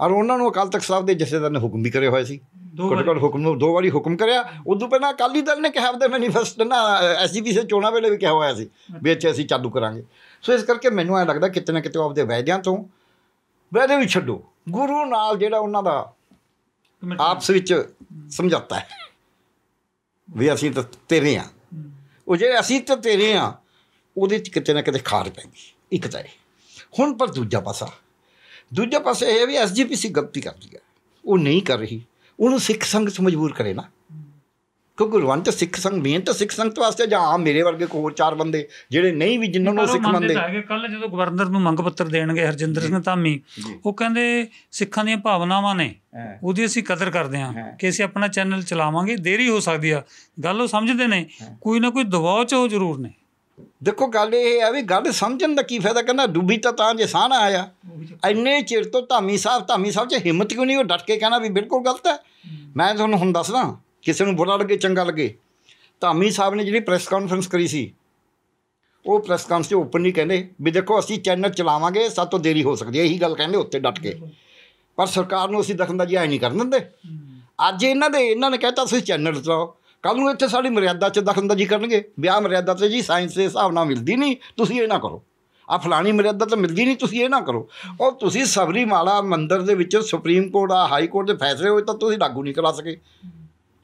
ਔਰ ਉਹਨਾਂ ਨੂੰ ਅਕਾਲ ਤਖਤ ਸਾਹਿਬ ਦੇ ਜਸੇਦਾਰ ਨੇ ਹੁਕਮ ਵੀ ਕਰੇ ਹੋਏ ਸੀ ਕੋਟਕੋਟ ਹੁਕਮ ਨੂੰ ਦੋ ਵਾਰੀ ਹੁਕਮ ਕਰਿਆ ਉਦੋਂ ਪਹਿਲਾਂ ਅਕਾਲੀ ਦਲ ਨੇ ਕਿਹਾ ਆਪਦੇ ਮੈਨੀਫੈਸਟ ਨਾ ਐਸਜੀਪੀਸੀ ਸੇ ਚੋਣਾਂ ਵੇਲੇ ਵੀ ਕਿਹਾ ਹੋਇਆ ਸੀ ਵੀ ਅੱਛੇ ਅਸੀਂ ਚਾਲੂ ਕਰਾਂਗੇ ਸੋ ਇਸ ਕਰਕੇ ਮੈਨੂੰ ਐ ਲੱਗਦਾ ਕਿਤੇ ਨਾ ਕਿਤੇ ਆਪਦੇ ਵੈਦਿਆਂ ਤੋਂ ਵੈਦੇ ਵੀ ਛੱਡੋ ਗੁਰੂ ਨਾਲ ਜਿਹੜਾ ਉਹਨਾਂ ਦਾ ਆਪਸ ਵਿੱਚ ਸਮਝੌਤਾ ਹੈ ਵੀ ਅਸੀਂ ਤਾਂ ਤੇਰੇ ਆ ਉਹ ਜਿਹੜੇ ਅਸੀਂ ਤਾਂ ਤੇਰੇ ਆ ਉਹਦੇ ਚ ਕਿਤੇ ਨਾ ਕਿਤੇ ਖਾਰ ਪੈਂਦੀ ਇੱਕ ਤਾਂ ਇਹ ਹੁਣ ਪਰ ਦੂਜਾ ਪਾਸਾ ਦੂਜਾ ਪਾਸੇ ਇਹ ਵੀ ਐਸਜੀਪੀਸੀ ਗਲਤੀ ਕਰਦੀ ਹੈ ਉਹ ਨਹੀਂ ਕਰ ਰਹੀ ਉਹਨੂੰ ਸਿੱਖ ਸੰਗਤ ਮਜਬੂਰ ਕਰੇ ਨਾ ਕਿਉਂਕਿ ਗੁਰਵੰਤ ਸਿੱਖ ਸੰਗ ਮੇਨ ਤਾਂ ਸਿੱਖ ਸੰਗਤ ਵਾਸਤੇ ਜਾਂ ਆ ਮੇਰੇ ਵਰਗੇ ਕੋਈ ਹੋਰ ਚਾਰ ਬੰਦੇ ਜਿਹੜੇ ਨਹੀਂ ਵੀ ਜਿਨ੍ਹਾਂ ਨੂੰ ਸਿੱਖ ਮੰਨਦੇ ਕੱਲ ਜਦੋਂ ਗਵਰਨਰ ਨੂੰ ਮੰਗ ਪੱਤਰ ਦੇਣਗੇ ਹਰਜਿੰਦਰ ਸਿੰਘ ਧਾਮੀ ਉਹ ਕਹਿੰਦੇ ਸਿੱਖਾਂ ਦੀਆਂ ਭਾਵਨਾਵਾਂ ਨੇ ਉਹਦੀ ਅਸੀਂ ਕਦਰ ਕਰਦੇ ਹਾਂ ਕਿ ਅਸੀਂ ਆਪਣਾ ਚੈਨਲ ਚਲਾਵਾਂਗੇ ਦੇਰੀ ਹੋ ਸਕਦੀ ਆ ਗੱਲ ਉਹ ਸਮਝਦੇ ਨੇ ਕੋਈ ਨਾ ਕੋਈ ਦਬਾਅ ਚ ਉਹ ਜ਼ਰੂਰ ਨੇ ਦੇਖੋ ਗੱਲ ਇਹ ਹੈ ਵੀ ਗੱਲ ਸਮਝਣ ਦਾ ਕੀ ਫਾਇਦਾ ਕਹਿੰਦਾ ਡੁੱਬੀ ਤਾਂ ਤਾਂ ਜੇ ਸਾਹ ਨਾ ਆਇਆ ਐਨੇ ਚਿਰ ਤੋਂ ਧਾਮੀ ਸਾਹਿਬ ਧਾਮੀ ਸਾਹਿਬ 'ਚ ਹਿੰਮਤ ਕਿਉਂ ਨਹੀਂ ਉਹ ਡਟ ਕੇ ਕਹਿਣਾ ਵੀ ਬਿਲਕੁਲ ਗਲਤ ਹੈ ਮੈਂ ਤੁਹਾਨੂੰ ਹੁਣ ਦੱਸਦਾ ਕਿਸੇ ਨੂੰ ਬੁਰਾ ਲੱਗੇ ਚੰਗਾ ਲੱਗੇ ਧਾਮੀ ਸਾਹਿਬ ਨੇ ਜਿਹੜੀ ਪ੍ਰੈਸ ਕਾਨਫਰੰਸ ਕਰੀ ਸੀ ਉਹ ਪ੍ਰੈਸ ਕਾਨਫਰੰਸ 'ਚ ਓਪਨਲੀ ਕਹਿੰਦੇ ਵੀ ਦੇਖੋ ਅਸੀਂ ਚੈਨਲ ਚਲਾਵਾਂਗੇ ਤੋਂ ਦੇਰੀ ਹੋ ਸਕਦੀ ਹੈ ਇਹੀ ਗੱਲ ਕਹਿੰਦੇ ਉੱਤੇ ਡਟ ਕੇ ਪਰ ਸਰਕਾਰ ਨੂੰ ਅਸੀਂ ਦਾ ਐ ਨਹੀਂ ਕਰਨ ਦਿੰਦੇ ਅੱਜ ਇਹਨਾਂ ਦੇ ਇਹਨਾਂ ਨੇ ਕਹਿਤਾ ਤੁਸੀਂ ਚੈਨਲ ਚਲਾਓ ਕੱਲ ਨੂੰ ਇੱਥੇ ਸਾਡੀ ਮਰਿਆਦਾ 'ਚ ਦਖਲਅੰਦਾਜ਼ੀ ਕਰਨਗੇ ਵਿਆਹ ਮਰਿਆਦਾ ਤੇ ਜੀ ਸਾਇੰਸ ਦੇ ਹਿਸਾਬ ਨਾਲ ਮਿਲਦੀ ਨਹੀਂ ਤੁਸੀਂ ਇਹ ਨਾ ਕਰੋ ਆ ਫਲਾਣੀ ਮਰਿਆਦਾ ਤਾਂ ਮਿਲਦੀ ਨਹੀਂ ਤੁਸੀਂ ਇਹ ਨਾ ਕਰੋ ਉਹ ਤੁਸੀਂ ਸਬਰੀ ਮਾਲਾ ਮੰਦਰ ਦੇ ਵਿੱਚ ਸੁਪਰੀਮ ਕੋਰਟ ਆ ਹਾਈ ਕੋਰਟ ਦੇ ਫੈਸਲੇ ਹੋਏ ਤਾਂ ਤੁਸੀਂ ਲਾਗੂ ਨਹੀਂ ਕਰਾ ਸਕੇ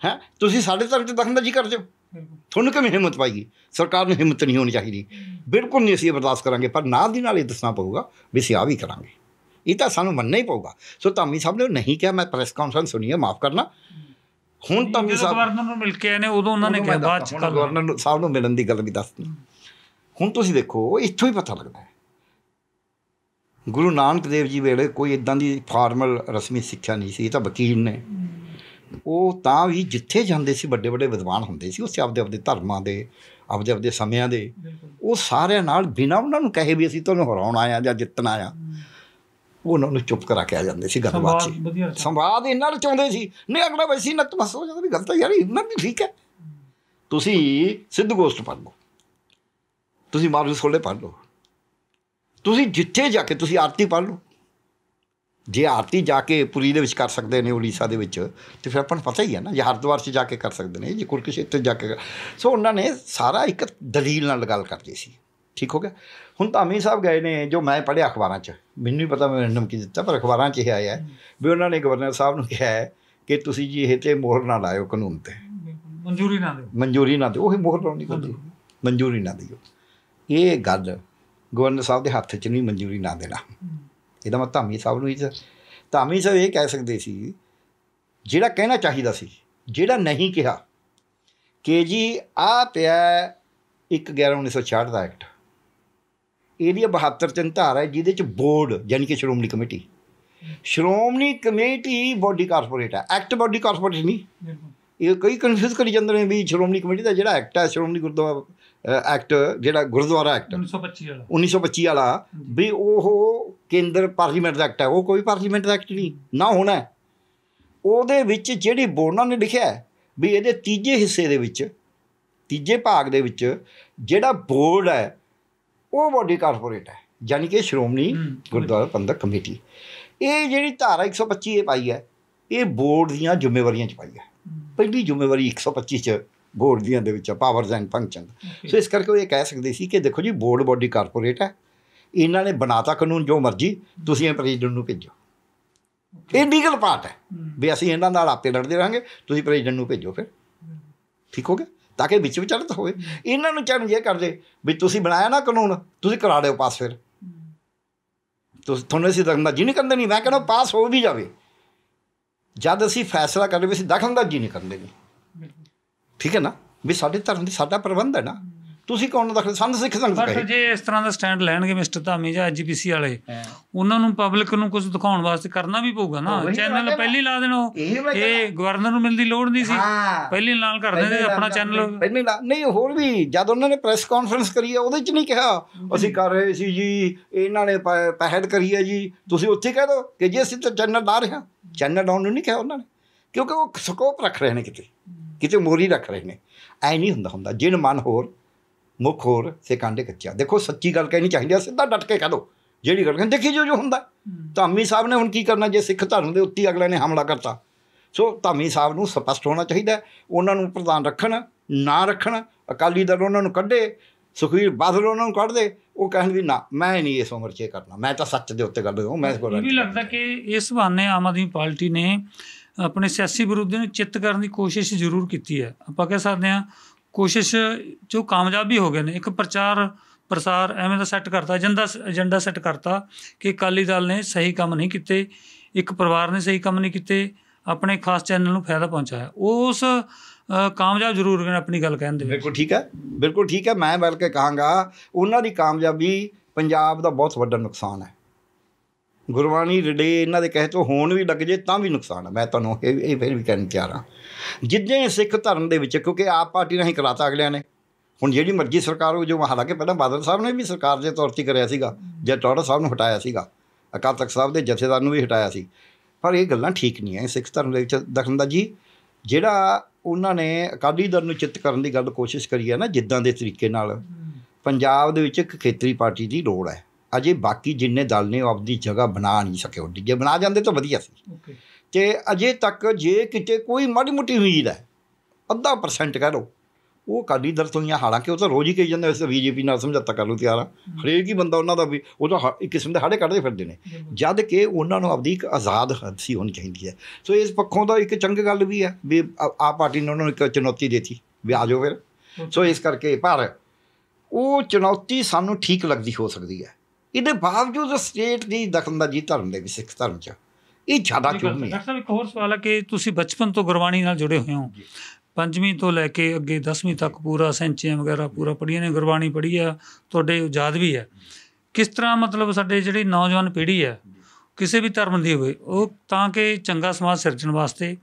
ਹੈ ਤੁਸੀਂ ਸਾਡੇ ਧਰਮ 'ਚ ਦਖਲਅੰਦਾਜ਼ੀ ਕਰਦੇ ਹੋ ਤੁਹਾਨੂੰ ਕਿਵੇਂ ਹਿੰਮਤ ਪਾਈਗੀ ਸਰਕਾਰ ਨੂੰ ਹਿੰਮਤ ਨਹੀਂ ਹੋਣੀ ਚਾਹੀਦੀ ਬਿਲਕੁਲ ਨਹੀਂ ਅਸੀਂ ਬਰਦਾਸ਼ਤ ਕਰਾਂਗੇ ਪਰ ਨਾਲ ਦੀ ਨਾਲ ਇਹ ਦੱਸਣਾ ਪਊਗਾ ਵੀ ਸਿਆ ਵੀ ਕਰਾਂਗੇ ਇਹ ਤਾਂ ਸਾਨੂੰ ਮੰਨਣਾ ਹੀ ਪਊਗਾ ਸੋ ਧਾਮੀ ਸਾਹਿਬ ਨੇ ਨਹੀਂ ਕਿਹਾ ਮੈਂ ਪ੍ਰੈਸ ਕਾਨਫਰੰਸ ਸੁਣੀ ਹੈ ਮਾਫ ਕਰਨਾ ਹੁਣ ਤਾਂ ਵੀ ਸਾਹਿਬ ਗਵਰਨਰ ਨੂੰ ਮਿਲ ਕੇ ਆਏ ਨੇ ਉਦੋਂ ਉਹਨਾਂ ਨੇ ਕਿਹਾ ਬਾਅਦ ਚ ਗਵਰਨਰ ਨੂੰ ਸਾਹਿਬ ਨੂੰ ਮਿਲਣ ਦੀ ਗੱਲ ਵੀ ਦੱਸਦੀ ਹੁਣ ਤੁਸੀਂ ਦੇਖੋ ਇੱਥੋਂ ਹੀ ਪਤਾ ਲੱਗਦਾ ਹੈ ਗੁਰੂ ਨਾਨਕ ਦੇਵ ਜੀ ਵੇਲੇ ਕੋਈ ਇਦਾਂ ਦੀ ਫਾਰਮਲ ਰਸਮੀ ਸਿੱਖਿਆ ਨਹੀਂ ਸੀ ਇਹ ਤਾਂ ਵਕੀਲ ਨੇ ਉਹ ਤਾਂ ਵੀ ਜਿੱਥੇ ਜਾਂਦੇ ਸੀ ਵੱਡੇ ਵੱਡੇ ਵਿਦਵਾਨ ਹੁੰਦੇ ਸੀ ਉਸੇ ਦੇ ਆਪਦੇ ਧਰਮਾਂ ਦੇ ਆਪਦੇ ਆਪਦੇ ਸਮਿਆਂ ਦੇ ਉਹ ਸਾਰਿਆਂ ਨਾਲ ਬਿਨਾਂ ਉਹਨਾਂ ਨੂੰ ਕਹੇ ਵੀ ਅਸੀਂ ਤੁਹਾਨੂੰ ਹਰਾਉਣ ਆਇਆ ਜਾਂ ਜਿੱਤਣ ਆਇਆ ਉਹ ਉਹਨਾਂ ਨੂੰ ਚੁੱਪ ਕਰਾ ਕੇ ਆ ਜਾਂਦੇ ਸੀ ਗੱਲਬਾਤ ਸੀ ਸੰਵਾਦ ਇਹਨਾਂ ਚਾਹੁੰਦੇ ਸੀ ਨਹੀਂ ਅਗਲਾ ਵੈਸੀ ਨਤਮਸ ਹੋ ਜਾਂਦਾ ਵੀ ਗਲਤ ਹੈ ਯਾਰ ਇਹਨਾਂ ਵੀ ਠੀਕ ਹੈ ਤੁਸੀਂ ਸਿੱਧ ਗੋਸ਼ਟ ਪੜ ਲਓ ਤੁਸੀਂ ਮਾਰੂ ਸੋਲੇ ਪੜ ਲਓ ਤੁਸੀਂ ਜਿੱਥੇ ਜਾ ਕੇ ਤੁਸੀਂ ਆਰਤੀ ਪੜ ਲਓ ਜੇ ਆਰਤੀ ਜਾ ਕੇ ਪੁਰੀ ਦੇ ਵਿੱਚ ਕਰ ਸਕਦੇ ਨੇ ਉੜੀਸਾ ਦੇ ਵਿੱਚ ਤੇ ਫਿਰ ਆਪਾਂ ਨੂੰ ਪਤਾ ਹੀ ਹੈ ਨਾ ਜੇ ਹਰਦੁਆਰ 'ਚ ਜਾ ਕੇ ਕਰ ਸਕਦੇ ਨੇ ਜੇ ਕੁਰਕਸ਼ੇਤਰ ਜਾ ਕੇ ਸੋ ਉਹਨਾਂ ਨੇ ਸਾਰਾ ਇੱਕ ਦਲੀਲ ਨਾਲ ਗੱਲ ਕਰਦੇ ਸੀ ਠੀਕ ਹੋ ਗਿਆ ਹੁਣ ਧਾਮੀ ਸਾਹਿਬ ਗਏ ਨੇ ਜੋ ਮੈਂ ਪੜਿਆ ਅਖਬਾਰਾਂ 'ਚ ਮੈਨੂੰ ਨਹੀਂ ਪਤਾ ਮੈਂ ਰੈਂਡਮ ਕੀ ਦਿੱਤਾ ਪਰ ਅਖਬਾਰਾਂ 'ਚ ਇਹ ਆਇਆ ਵੀ ਉਹਨਾਂ ਨੇ ਗਵਰਨਰ ਸਾਹਿਬ ਨੂੰ ਕਿਹਾ ਹੈ ਕਿ ਤੁਸੀਂ ਜੀ ਇਹ ਤੇ ਮੋਹਰ ਨਾ ਲਾਇਓ ਕਾਨੂੰਨ ਤੇ ਮਨਜ਼ੂਰੀ ਨਾ ਦਿਓ ਮਨਜ਼ੂਰੀ ਨਾ ਦਿਓ ਉਹ ਮੋਹਰ ਲਾਉਣੀ ਕਰਦੇ ਮਨਜ਼ੂਰੀ ਨਾ ਦਿਓ ਇਹ ਗੱਲ ਗਵਰਨਰ ਸਾਹਿਬ ਦੇ ਹੱਥ 'ਚ ਨਹੀਂ ਮਨਜ਼ੂਰੀ ਨਾ ਦੇਣਾ ਇਹਦਾ ਮਤਲਬ ਧਾਮੀ ਸਾਹਿਬ ਨੂੰ ਹੀ ਧਾਮੀ ਸਾਹਿਬ ਇਹ ਕਹਿ ਸਕਦੇ ਸੀ ਜਿਹੜਾ ਕਹਿਣਾ ਚਾਹੀਦਾ ਸੀ ਜਿਹੜਾ ਨਹੀਂ ਕਿਹਾ ਕਿ ਜੀ ਆ ਪਿਆ 1 11 1966 ਦਾ ਐਕਟ ਏਰੀਆ 72 ਤਿੰਨ ਧਾਰਾ ਹੈ ਜਿਹਦੇ ਚ ਬੋਰਡ ਯਾਨੀ ਕਿ Shiromani committee Shiromani committee body corporate ਹੈ ਐਕਟ ਬੋਡੀ ਕਾਰਪੋਰੇਟ ਨਹੀਂ ਇਹ ਕਈ ਕਨਫਿਊਜ਼ ਕਰੀ ਜਾਂਦੇ ਨੇ ਵੀ ਸ਼੍ਰੋਮਣੀ ਕਮੇਟੀ ਦਾ ਜਿਹੜਾ ਐਕਟ ਹੈ ਸ਼੍ਰੋਮਣੀ ਗੁਰਦੁਆਰਾ ਐਕਟ ਜਿਹੜਾ ਗੁਰਦੁਆਰਾ ਐਕਟ 1925 ਵਾਲਾ 1925 ਵਾਲਾ ਵੀ ਉਹ ਕੇਂਦਰ ਪਾਰਲੀਮੈਂਟ ਦਾ ਐਕਟ ਹੈ ਉਹ ਕੋਈ ਪਾਰਲੀਮੈਂਟ ਦਾ ਐਕਟ ਨਹੀਂ ਨਾ ਹੋਣਾ ਉਹਦੇ ਵਿੱਚ ਜਿਹੜੀ ਬੋਰਡਾਂ ਨੇ ਲਿਖਿਆ ਵੀ ਇਹਦੇ ਤੀਜੇ ਹਿੱਸੇ ਦੇ ਵਿੱਚ ਤੀਜੇ ਭਾਗ ਦੇ ਵਿੱਚ ਜਿਹੜਾ ਬੋਰਡ ਹੈ ਉਹ ਬਾਡੀ ਕਾਰਪੋਰੇਟ ਹੈ ਯਾਨੀ ਕਿ ਸ਼੍ਰੋਮਣੀ ਗੁਰਦੁਆਰਾ ਪ੍ਰਬੰਧਕ ਕਮੇਟੀ ਇਹ ਜਿਹੜੀ ਧਾਰਾ 125 ਇਹ ਪਾਈ ਹੈ ਇਹ ਬੋਰਡ ਦੀਆਂ ਜ਼ਿੰਮੇਵਾਰੀਆਂ ਚ ਪਾਈ ਹੈ ਪਹਿਲੀ ਜ਼ਿੰਮੇਵਾਰੀ 125 ਚ ਬੋਰਡ ਦੀਆਂ ਦੇ ਵਿੱਚ ਪਾਵਰਸ ਐਂਡ ਫੰਕਸ਼ਨ ਸੋ ਇਸ ਕਰਕੇ ਉਹ ਇਹ ਕਹਿ ਸਕਦੇ ਸੀ ਕਿ ਦੇਖੋ ਜੀ ਬੋਰਡ ਬਾਡੀ ਕਾਰਪੋਰੇਟ ਹੈ ਇਹਨਾਂ ਨੇ ਬਣਾਤਾ ਕਾਨੂੰਨ ਜੋ ਮਰਜ਼ੀ ਤੁਸੀਂ ਇਹ ਪ੍ਰੈਜ਼ੀਡੈਂਟ ਨੂੰ ਭੇਜੋ ਇਹ ਲੀਗਲ ਪਾਰਟ ਹੈ ਵੀ ਅਸੀਂ ਇਹਨਾਂ ਨਾਲ ਆਪੇ ਲੜਦੇ ਰਹਾਂਗੇ ਤੁਸੀਂ ਪ੍ਰੈਜ਼ੀਡੈਂਟ ਨੂੰ ਭੇਜੋ ਫਿਰ ਠੀਕ ਹੋ ਗਿਆ ਤਾਂ ਕਿ ਵਿੱਚ ਵਿਚਾਰਤ ਹੋਵੇ ਇਹਨਾਂ ਨੂੰ ਚਾਹੁੰਦੇ ਇਹ ਕਰਦੇ ਵੀ ਤੁਸੀਂ ਬਣਾਇਆ ਨਾ ਕਾਨੂੰਨ ਤੁਸੀਂ ਕਰਾ ਦਿਓ ਪਾਸ ਫਿਰ ਤੁਸੀਂ ਤੁਹਾਨੂੰ ਅਸੀਂ ਦਖਲਅੰਦਾਜ਼ੀ ਨਹੀਂ ਕਰਦੇ ਨਹੀਂ ਮੈਂ ਕਹਿੰਦਾ ਪਾਸ ਹੋ ਵੀ ਜਾਵੇ ਜਦ ਅਸੀਂ ਫੈਸਲਾ ਕਰਦੇ ਵੀ ਅਸੀਂ ਦਖਲਅੰਦਾਜ਼ੀ ਨਹੀਂ ਕਰਦੇ ਠੀਕ ਹੈ ਨਾ ਵੀ ਸਾਡੇ ਧਰਮ ਦੀ ਸਾਡਾ ਪ੍ਰਬੰਧ ਹੈ ਨਾ ਤੁਸੀਂ ਕੌਣ ਦਖਲ ਸੰਧ ਸਿੱਖ ਸੰਗਤ ਕਹੇ ਪਰ ਜੇ ਇਸ ਤਰ੍ਹਾਂ ਦਾ ਸਟੈਂਡ ਲੈਣਗੇ ਮਿਸਟਰ ਧਾਮੀ ਜਾਂ ਐਜੀਪੀਸੀ ਵਾਲੇ ਉਹਨਾਂ ਨੂੰ ਪਬਲਿਕ ਨੂੰ ਕੁਝ ਦਿਖਾਉਣ ਵਾਸਤੇ ਕਰਨਾ ਵੀ ਪਊਗਾ ਨਾ ਚੈਨਲ ਪਹਿਲੀ ਲਾ ਦੇਣੋ ਇਹ ਗਵਰਨਰ ਨੂੰ ਮਿਲਦੀ ਲੋੜ ਨਹੀਂ ਸੀ ਪਹਿਲੀ ਨਾਲ ਕਰ ਦਿੰਦੇ ਆਪਣਾ ਚੈਨਲ ਪਹਿਲੀ ਨਹੀਂ ਹੋਰ ਵੀ ਜਦ ਉਹਨਾਂ ਨੇ ਪ੍ਰੈਸ ਕਾਨਫਰੰਸ ਕਰੀ ਆ ਉਹਦੇ ਚ ਨਹੀਂ ਕਿਹਾ ਅਸੀਂ ਕਰ ਰਹੇ ਸੀ ਜੀ ਇਹਨਾਂ ਨੇ ਪਹਿਲ ਕਰੀ ਹੈ ਜੀ ਤੁਸੀਂ ਉੱਥੇ ਕਹਿ ਦੋ ਕਿ ਜੇ ਅਸੀਂ ਤਾਂ ਚੈਨਲ ਲਾ ਰਹੇ ਹਾਂ ਚੈਨਲ ਡਾਊਨ ਨਹੀਂ ਕਿਹਾ ਉਹਨਾਂ ਨੇ ਕਿਉਂਕਿ ਉਹ ਸਕੋਪ ਰੱਖ ਰਹੇ ਨੇ ਕਿਤੇ ਕਿਤੇ ਮੋਰੀ ਰੱਖ ਰਹੇ ਨੇ ਐ ਨਹੀਂ ਹੁੰਦਾ ਹੁੰਦਾ ਜਿਨ ਮਨ ਹੋਰ ਮੁੱਖ ਹੋਰ ਸੇ ਕਾਂਡੇ ਕੱਚਾ ਦੇਖੋ ਸੱਚੀ ਗੱਲ ਕਹਿਣੀ ਚਾਹੀਦੀ ਆ ਸਿੱਧਾ ਡਟ ਕੇ ਕਹ ਦੋ ਜਿਹੜੀ ਗੱਲ ਕਹਿੰਦੇ ਦੇਖੀ ਜੋ ਜੋ ਹੁੰਦਾ ਧਾਮੀ ਸਾਹਿਬ ਨੇ ਹੁਣ ਕੀ ਕਰਨਾ ਜੇ ਸਿੱਖ ਧਰਮ ਦੇ ਉੱਤੇ ਅਗਲੇ ਨੇ ਹਮਲਾ ਕਰਤਾ ਸੋ ਧਾਮੀ ਸਾਹਿਬ ਨੂੰ ਸਪਸ਼ਟ ਹੋਣਾ ਚਾਹੀਦਾ ਉਹਨਾਂ ਨੂੰ ਪ੍ਰਧਾਨ ਰੱਖਣ ਨਾ ਰੱਖਣ ਅਕਾਲੀ ਦਲ ਉਹਨਾਂ ਨੂੰ ਕੱਢੇ ਸੁਖਵੀਰ ਬਾਦਲ ਉਹਨਾਂ ਨੂੰ ਕੱਢ ਦੇ ਉਹ ਕਹਿਣ ਵੀ ਨਾ ਮੈਂ ਨਹੀਂ ਇਸ ਉਮਰ 'ਚ ਕਰਨਾ ਮੈਂ ਤਾਂ ਸੱਚ ਦੇ ਉੱਤੇ ਗੱਲ ਕਰਦਾ ਮੈਂ ਇਸ ਕੋਲ ਨਹੀਂ ਲੱਗਦਾ ਕਿ ਇਸ ਬਹਾਨੇ ਆਮ ਆਦਮੀ ਪਾਰਟੀ ਨੇ ਆਪਣੇ ਸਿਆਸੀ ਵਿਰੋਧੀਆਂ ਨੂੰ ਚਿੱਤ ਕਰਨ ਦੀ ਕੋਸ਼ਿਸ਼ ਜ਼ਰੂਰ ਕੀਤੀ ਹੈ ਆਪਾਂ ਕਹਿ ਸਕਦੇ ਹਾਂ ਕੋਸ਼ਿਸ਼ ਜੋ ਕਾਮਯਾਬ ਵੀ ਹੋ ਗਏ ਨੇ ਇੱਕ ਪ੍ਰਚਾਰ ਪ੍ਰਸਾਰ ਐਵੇਂ ਦਾ ਸੈੱਟ ਕਰਤਾ ਏਜੰਡਾ ਏਜੰਡਾ ਸੈੱਟ ਕਰਤਾ ਕਿ ਕਾਲੀ ਦਲ ਨੇ ਸਹੀ ਕੰਮ ਨਹੀਂ ਕੀਤੇ ਇੱਕ ਪਰਿਵਾਰ ਨੇ ਸਹੀ ਕੰਮ ਨਹੀਂ ਕੀਤੇ ਆਪਣੇ ਖਾਸ ਚੈਨਲ ਨੂੰ ਫਾਇਦਾ ਪਹੁੰਚਾਇਆ ਉਸ ਕਾਮਯਾਬ ਜ਼ਰੂਰ ਹੋਣ ਆਪਣੀ ਗੱਲ ਕਹਿੰਦੇ ਬਿਲਕੁਲ ਠੀਕ ਹੈ ਬਿਲਕੁਲ ਠੀਕ ਹੈ ਮੈਂ ਬਲਕਿ ਕਹਾਂਗਾ ਉਹਨਾਂ ਦੀ ਕਾਮਯਾਬੀ ਪੰਜਾਬ ਦਾ ਬਹੁਤ ਵੱਡਾ ਨੁਕਸਾਨ ਹੈ ਗੁਰਬਾਣੀ ਰਡੇ ਇਹਨਾਂ ਦੇ ਕਹੇ ਤੋਂ ਹੋਣ ਵੀ ਲੱਗ ਜੇ ਤਾਂ ਵੀ ਨੁਕਸਾਨ ਹੈ ਮੈਂ ਤੁਹਾਨੂੰ ਇਹ ਇਹ ਫਿਰ ਵੀ ਕਹਿਣ ਤਿਆਰ ਹਾਂ ਜਿੱਦਾਂ ਸਿੱਖ ਧਰਮ ਦੇ ਵਿੱਚ ਕਿਉਂਕਿ ਆਪ ਪਾਰਟੀ ਨਹੀਂ ਕਰਾਤਾ ਅਗਲਿਆਂ ਨੇ ਹੁਣ ਜਿਹੜੀ ਮਰਜ਼ੀ ਸਰਕਾਰ ਹੋ ਜੋ ਹਾਲਾਂਕਿ ਪਹਿਲਾਂ ਬਾਦਲ ਸਾਹਿਬ ਨੇ ਵੀ ਸਰਕਾਰ ਦੇ ਤੌਰ ਤੇ ਕਰਿਆ ਸੀਗਾ ਜੇ ਟੌੜਾ ਸਾਹਿਬ ਨੂੰ ਹਟਾਇਆ ਸੀਗਾ ਅਕਾਲ ਤਖਤ ਸਾਹਿਬ ਦੇ ਜਥੇਦਾਰ ਨੂੰ ਵੀ ਹਟਾਇਆ ਸੀ ਪਰ ਇਹ ਗੱਲਾਂ ਠੀਕ ਨਹੀਂ ਐ ਸਿੱਖ ਧਰਮ ਦੇ ਵਿੱਚ ਦਖਲ ਦਾ ਜੀ ਜਿਹੜਾ ਉਹਨਾਂ ਨੇ ਅਕਾਲੀ ਦਲ ਨੂੰ ਚਿੱਤ ਕਰਨ ਦੀ ਗੱਲ ਕੋਸ਼ਿਸ਼ ਕਰੀ ਹੈ ਨਾ ਜਿੱਦਾਂ ਦੇ ਤਰੀਕੇ ਨਾਲ ਪੰਜਾਬ ਦੇ ਵਿੱਚ ਇੱਕ ਖੇਤਰੀ ਪਾਰਟੀ ਦੀ ਲੋੜ ਹੈ ਅਜੇ ਬਾਕੀ ਜਿੰਨੇ ਦਲ ਨੇ ਉਹ ਆਪਦੀ ਜਗ੍ਹਾ ਬਣਾ ਨਹੀਂ ਸਕੇ ਉਹ ਜੇ ਬਣਾ ਜਾਂਦੇ ਤਾਂ ਵਧੀਆ ਸੀ ਤੇ ਅਜੇ ਤੱਕ ਜੇ ਕਿਤੇ ਕੋਈ ਮਾੜੀ ਮੋਟੀ ਉਮੀਦ ਹੈ ਅੱਧਾ ਪਰਸੈਂਟ ਕਹਿ ਲਓ ਉਹ ਕਾਲੀ ਦਰ ਤੋਂ ਹੀ ਹਾਲਾਂਕਿ ਉਹ ਤਾਂ ਰੋਜ਼ ਹੀ ਕਹੀ ਜਾਂਦੇ ਇਸ ਬੀਜੇਪੀ ਨਾਲ ਸਮਝੌਤਾ ਕਰ ਲਓ ਤਿਆਰ ਆ ਹਰੇਕ ਹੀ ਬੰਦਾ ਉਹਨਾਂ ਦਾ ਵੀ ਉਹ ਤਾਂ ਇੱਕ ਕਿਸਮ ਦੇ ਹਾੜੇ ਕੱਢਦੇ ਫਿਰਦੇ ਨੇ ਜਦ ਕਿ ਉਹਨਾਂ ਨੂੰ ਆਪਦੀ ਇੱਕ ਆਜ਼ਾਦ ਹੱਥੀ ਹੋਣੀ ਚਾਹੀਦੀ ਹੈ ਸੋ ਇਸ ਪੱਖੋਂ ਤਾਂ ਇੱਕ ਚੰਗੀ ਗੱਲ ਵੀ ਹੈ ਵੀ ਆ ਪਾਰਟੀ ਨੇ ਉਹਨਾਂ ਨੂੰ ਇੱਕ ਚੁਣੌਤੀ ਦਿੱਤੀ ਵੀ ਆ ਜਾਓ ਫਿਰ ਸੋ ਇਸ ਕਰਕੇ ਪਰ ਉਹ ਚੁਣੌਤੀ ਸਾਨੂੰ ਠੀਕ ਲੱਗਦੀ ਹੋ ਸਕਦੀ ਹੈ ਇਹਦੇ ਬਾਵਜੂਦ ਸਟੇਟ ਦੀ ਦਖਲਅੰਦਾਜ਼ੀ ਧਰਮ ਦੇ ਵੀ ਸਿੱਖ ਧਰਮ 'ਚ ਇਹ ਜ਼ਿਆਦਾ ਚੁਣਨੀ ਹੈ ਡਾਕਟਰ ਇੱਕ ਹੋਰ ਸਵਾਲ ਹੈ ਕਿ ਤੁਸੀਂ ਬਚਪਨ ਤੋਂ ਗੁਰਬਾਣੀ ਨਾਲ ਜੁੜੇ ਹੋਏ ਹੋ ਪੰਜਵੀਂ ਤੋਂ ਲੈ ਕੇ ਅੱਗੇ 10ਵੀਂ ਤੱਕ ਪੂਰਾ ਸੈਂਚੀਆਂ ਵਗੈਰਾ ਪੂਰਾ ਪੜ੍ਹੀਆਂ ਨੇ ਗੁਰਬਾਣੀ ਪੜ੍ਹੀ ਆ ਤੁਹਾਡੇ ਯਾਦ ਵੀ ਹੈ ਕਿਸ ਤਰ੍ਹਾਂ ਮਤਲਬ ਸਾਡੇ ਜਿਹੜੀ ਨੌਜਵਾਨ ਪੀੜ੍ਹੀ ਹੈ ਕਿਸੇ ਵੀ ਧਰਮ ਦੀ ਹੋਵੇ ਉਹ ਤਾਂ ਕਿ ਚੰਗਾ ਸਮਾਜ ਸਿਰਜਣ ਵਾਸਤੇ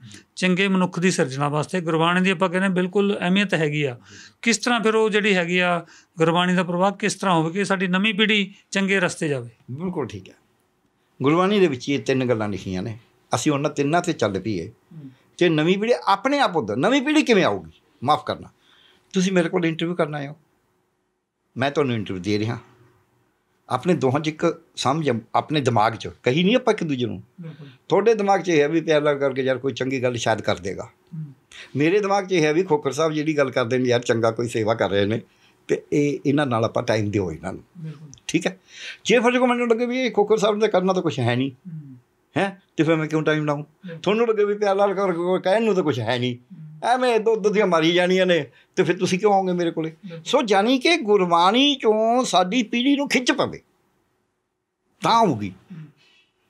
ਚੰਗੇ ਮਨੁੱਖ ਦੀ ਸਿਰਜਣਾ ਵਾਸਤੇ ਗੁਰਬਾਣੀ ਦੀ ਆਪਾਂ ਕਹਿੰਦੇ ਬਿਲਕੁਲ ਅਹਿਮੀਅਤ ਹੈਗੀ ਆ ਕਿਸ ਤਰ੍ਹਾਂ ਫਿਰ ਉਹ ਜਿਹੜੀ ਹੈਗੀ ਆ ਗੁਰਬਾਣੀ ਦਾ ਪ੍ਰਭਾਵ ਕਿਸ ਤਰ੍ਹਾਂ ਹੋਵੇ ਕਿ ਸਾਡੀ ਨਵੀਂ ਪੀੜ੍ਹੀ ਚੰਗੇ ਰਸਤੇ ਜਾਵੇ ਬਿਲਕੁਲ ਠੀਕ ਹੈ ਗੁਰਬਾਣੀ ਦੇ ਵਿੱਚ ਇਹ ਤਿੰਨ ਗੱਲਾਂ ਲਿਖੀਆਂ ਨੇ ਅਸੀਂ ਉਹਨਾਂ ਤਿੰਨਾਂ ਤੇ ਚੱਲ ਪਈਏ ਤੇ ਨਵੀਂ ਪੀੜ੍ਹੀ ਆਪਣੇ ਆਪ ਉਧਰ ਨਵੀਂ ਪੀੜ੍ਹੀ ਕਿਵੇਂ ਆਊਗੀ ਮਾਫ ਕਰਨਾ ਤੁਸੀਂ ਮੇਰੇ ਕੋਲ ਇੰਟਰਵਿਊ ਕਰਨ ਆਏ ਹੋ ਮੈਂ ਤੁਹਾਨੂੰ ਇੰਟਰਵਿਊ ਦੇ ਰਿਹਾ ਆਪਣੇ ਦੋਹਾਂ 'ਚ ਇੱਕ ਸਮਝ ਆਪਣੇ ਦਿਮਾਗ 'ਚ ਕਹੀ ਨਹੀਂ ਆਪਾਂ ਇੱਕ ਦੂਜੇ ਨੂੰ ਤੁਹਾਡੇ ਦਿਮਾਗ 'ਚ ਇਹ ਹੈ ਵੀ ਪਿਆਰ ਨਾਲ ਕਰਕੇ ਯਾਰ ਕੋਈ ਚੰਗੀ ਗੱਲ ਸ਼ਾਇਦ ਕਰ ਦੇਗਾ ਮੇਰੇ ਦਿਮਾਗ 'ਚ ਇਹ ਹੈ ਵੀ ਖੋਖਰ ਸਾਹਿਬ ਜਿਹੜੀ ਗੱਲ ਕਰਦੇ ਨੇ ਯਾਰ ਚੰਗਾ ਕੋਈ ਸੇਵਾ ਕਰ ਰਹੇ ਨੇ ਤੇ ਇਹ ਇਹਨਾਂ ਨਾਲ ਆਪਾਂ ਟਾਈਮ ਦਿਓ ਇਹਨਾਂ ਨੂੰ ਠੀਕ ਹੈ ਜੇ ਫਰਜ਼ ਕੋ ਮੈਨੂੰ ਲੱਗੇ ਵੀ ਇਹ ਖੋਖਰ ਸਾਹਿਬ ਨੇ ਕਰਨਾ ਤਾਂ ਕੁਝ ਹੈ ਨਹੀਂ ਹੈ ਤੇ ਫਿਰ ਮੈਂ ਕਿਉਂ ਟਾਈਮ ਲਾਉਂ ਤੁਹਾਨੂੰ ਲੱਗੇ ਵੀ ਪਿਆਰ ਨਾਲ ਕਰਕੇ ਕਹਿਣ ਨੂੰ ਤਾਂ ਕੁਝ ਹੈ ਨਹੀਂ ਐਵੇਂ ਦੁੱਧ ਦੀਆਂ ਮਾਰੀ ਜਾਣੀਆਂ ਨੇ ਤੇ ਫਿਰ ਤੁਸੀਂ ਕਿਉਂ ਆਉਂਗੇ ਮੇਰੇ ਕੋਲੇ ਸੋ ਜਾਨੀ ਕਿ ਗੁਰਬਾਣੀ ਚੋਂ ਸਾਡੀ ਪੀੜ੍ਹੀ ਨੂੰ ਖਿੱਚ ਪਵੇ ਤਾਂ ਹੋਊਗੀ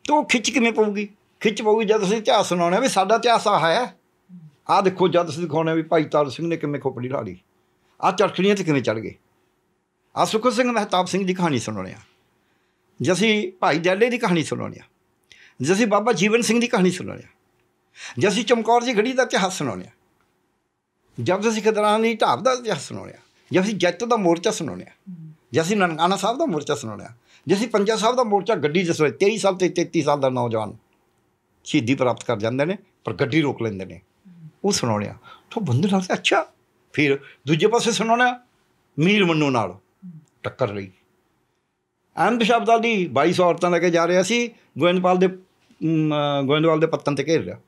ਤੋ ਖਿੱਚ ਕਿਵੇਂ ਪਊਗੀ ਖਿੱਚ ਪਊਗੀ ਜਦ ਅਸੀਂ ਇਤਿਹਾਸ ਸੁਣਾਉਣਾ ਵੀ ਸਾਡਾ ਇਤਿਹਾਸ ਆ ਹੈ ਆ ਦੇਖੋ ਜਦ ਅਸੀਂ ਦਿਖਾਉਣਾ ਵੀ ਭਾਈ ਤਾਰ ਸਿੰਘ ਨੇ ਕਿਵੇਂ ਖੋਪੜੀ ਲਾ ਲਈ ਆ ਚਰਖੜੀਆਂ ਤੇ ਕਿਵੇਂ ਚੜ ਗਏ ਆ ਸੁਖ ਸਿੰਘ ਮਹਿਤਾਬ ਸਿੰਘ ਦੀ ਕਹਾਣੀ ਸੁਣਾਉਣੇ ਆ ਜਸੀ ਭਾਈ ਜੱਲੇ ਦੀ ਕਹਾਣੀ ਸੁਣਾਉਣੀ ਆ ਜਸੀ ਬਾਬਾ ਜੀਵਨ ਸਿੰਘ ਦੀ ਕਹਾਣੀ ਸੁਣਾਉਣੀ ਆ ਜਸੀ ਚਮਕੌਰ ਜੀ ਘੜੀ ਦਾ ਇਤਿਹਾਸ ਸੁਣਾਉਣੇ ਆ ਜਦ ਅਸੀਂ ਖਦਰਾਂ ਦੀ ਢਾਬ ਦਾ ਇਤਿਹਾਸ ਸੁਣਾਉਣਿਆ ਜੇ ਅਸੀਂ ਜੱਟ ਦਾ ਮੋਰਚਾ ਸੁਣਾਉਣਿਆ ਜੇ ਅਸੀਂ ਨਨਕਾਣਾ ਸਾਹਿਬ ਦਾ ਮੋਰਚਾ ਸੁਣਾਉਣਿਆ ਜੇ ਅਸੀਂ ਪੰਜਾ ਸਾਹਿਬ ਦਾ ਮੋਰਚਾ ਗੱਡੀ ਜਿਸ 23 ਸਾਲ ਤੇ 33 ਸਾਲ ਦਾ ਨੌਜਵਾਨ ਸ਼ਹੀਦੀ ਪ੍ਰਾਪਤ ਕਰ ਜਾਂਦੇ ਨੇ ਪਰ ਗੱਡੀ ਰੋਕ ਲੈਂਦੇ ਨੇ ਉਹ ਸੁਣਾਉਣਿਆ ਤੋਂ ਬੰਦੇ ਨਾਲ ਅੱਛਾ ਫਿਰ ਦੂਜੇ ਪਾਸੇ ਸੁਣਾਉਣਾ ਮੀਰ ਮੰਨੂ ਨਾਲ ਟੱਕਰ ਲਈ ਅਹਿਮਦ ਦੀ 22 ਔਰਤਾਂ ਲੈ ਕੇ ਜਾ ਰਿਹਾ ਸੀ ਗੋਇੰਦਪਾਲ ਦੇ ਗੋਇੰਦਵਾਲ ਦੇ ਪੱਤਨ ਤੇ ਘੇਰ ਲਿਆ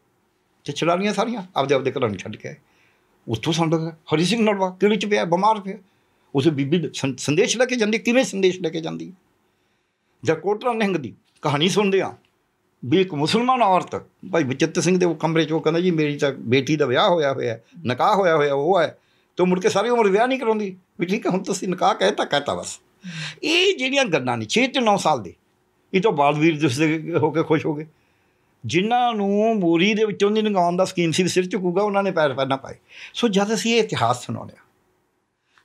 ਤੇ ਛੜਾਲੀਆਂ ਸਾਰੀਆਂ ਆਪਦੇ ਆਪਦੇ ਘਰਾਂ ਨੂੰ ਛੱਡ ਕੇ ਆਏ ਉੱਥੋਂ ਸੰਡਦਾ ਹਰੀ ਸਿੰਘ ਨਲਵਾ ਕਿਹੜੇ ਚ ਪਿਆ ਬਿਮਾਰ ਪਿਆ ਉਸੇ ਬੀਬੀ ਸੰਦੇਸ਼ ਲੈ ਕੇ ਜਾਂਦੀ ਕਿਵੇਂ ਸੰਦੇਸ਼ ਲੈ ਕੇ ਜਾਂਦੀ ਜਾਂ ਕੋਟਰਾ ਨਿੰਗ ਦੀ ਕਹਾਣੀ ਸੁਣਦੇ ਆ ਵੀ ਇੱਕ ਮੁਸਲਮਾਨ ਔਰਤ ਭਾਈ ਬਚਿੱਤ ਸਿੰਘ ਦੇ ਉਹ ਕਮਰੇ 'ਚ ਉਹ ਕਹਿੰਦਾ ਜੀ ਮੇਰੀ ਤਾਂ ਬੇਟੀ ਦਾ ਵਿਆਹ ਹੋਇਆ ਹੋਇਆ ਨਿਕਾਹ ਹੋਇਆ ਹੋਇਆ ਉਹ ਹੈ ਤੋ ਮੁੜ ਕੇ ਸਾਰੀ ਉਮਰ ਵਿਆਹ ਨਹੀਂ ਕਰਾਉਂਦੀ ਵੀ ਠੀਕ ਹੈ ਹੁਣ ਤੁਸੀਂ ਨਿਕਾਹ ਕਹਿਤਾ ਕਹਿਤਾ ਬਸ ਇਹ ਜਿਹੜੀਆਂ ਗੱਲਾਂ ਨਹੀਂ 6 ਤੇ 9 ਸਾਲ ਦੇ ਇਹ ਤਾਂ ਬਾਲਵੀਰ ਜਿਸ ਦੇ ਹੋ ਕੇ ਖੁਸ਼ ਹੋ ਗਏ ਜਿਨ੍ਹਾਂ ਨੂੰ ਮੋਰੀ ਦੇ ਵਿੱਚੋਂ ਨਹੀਂ ਲੰਗਾਉਣ ਦਾ ਸਕੀਮ ਸੀ ਸਿਰ ਝੁਕੂਗਾ ਉਹਨਾਂ ਨੇ ਪੈਰ ਪੈਣਾ ਪਾਏ ਸੋ ਜਦ ਅਸੀਂ ਇਹ ਇਤਿਹਾਸ ਸੁਣਾਉਂਦੇ ਆ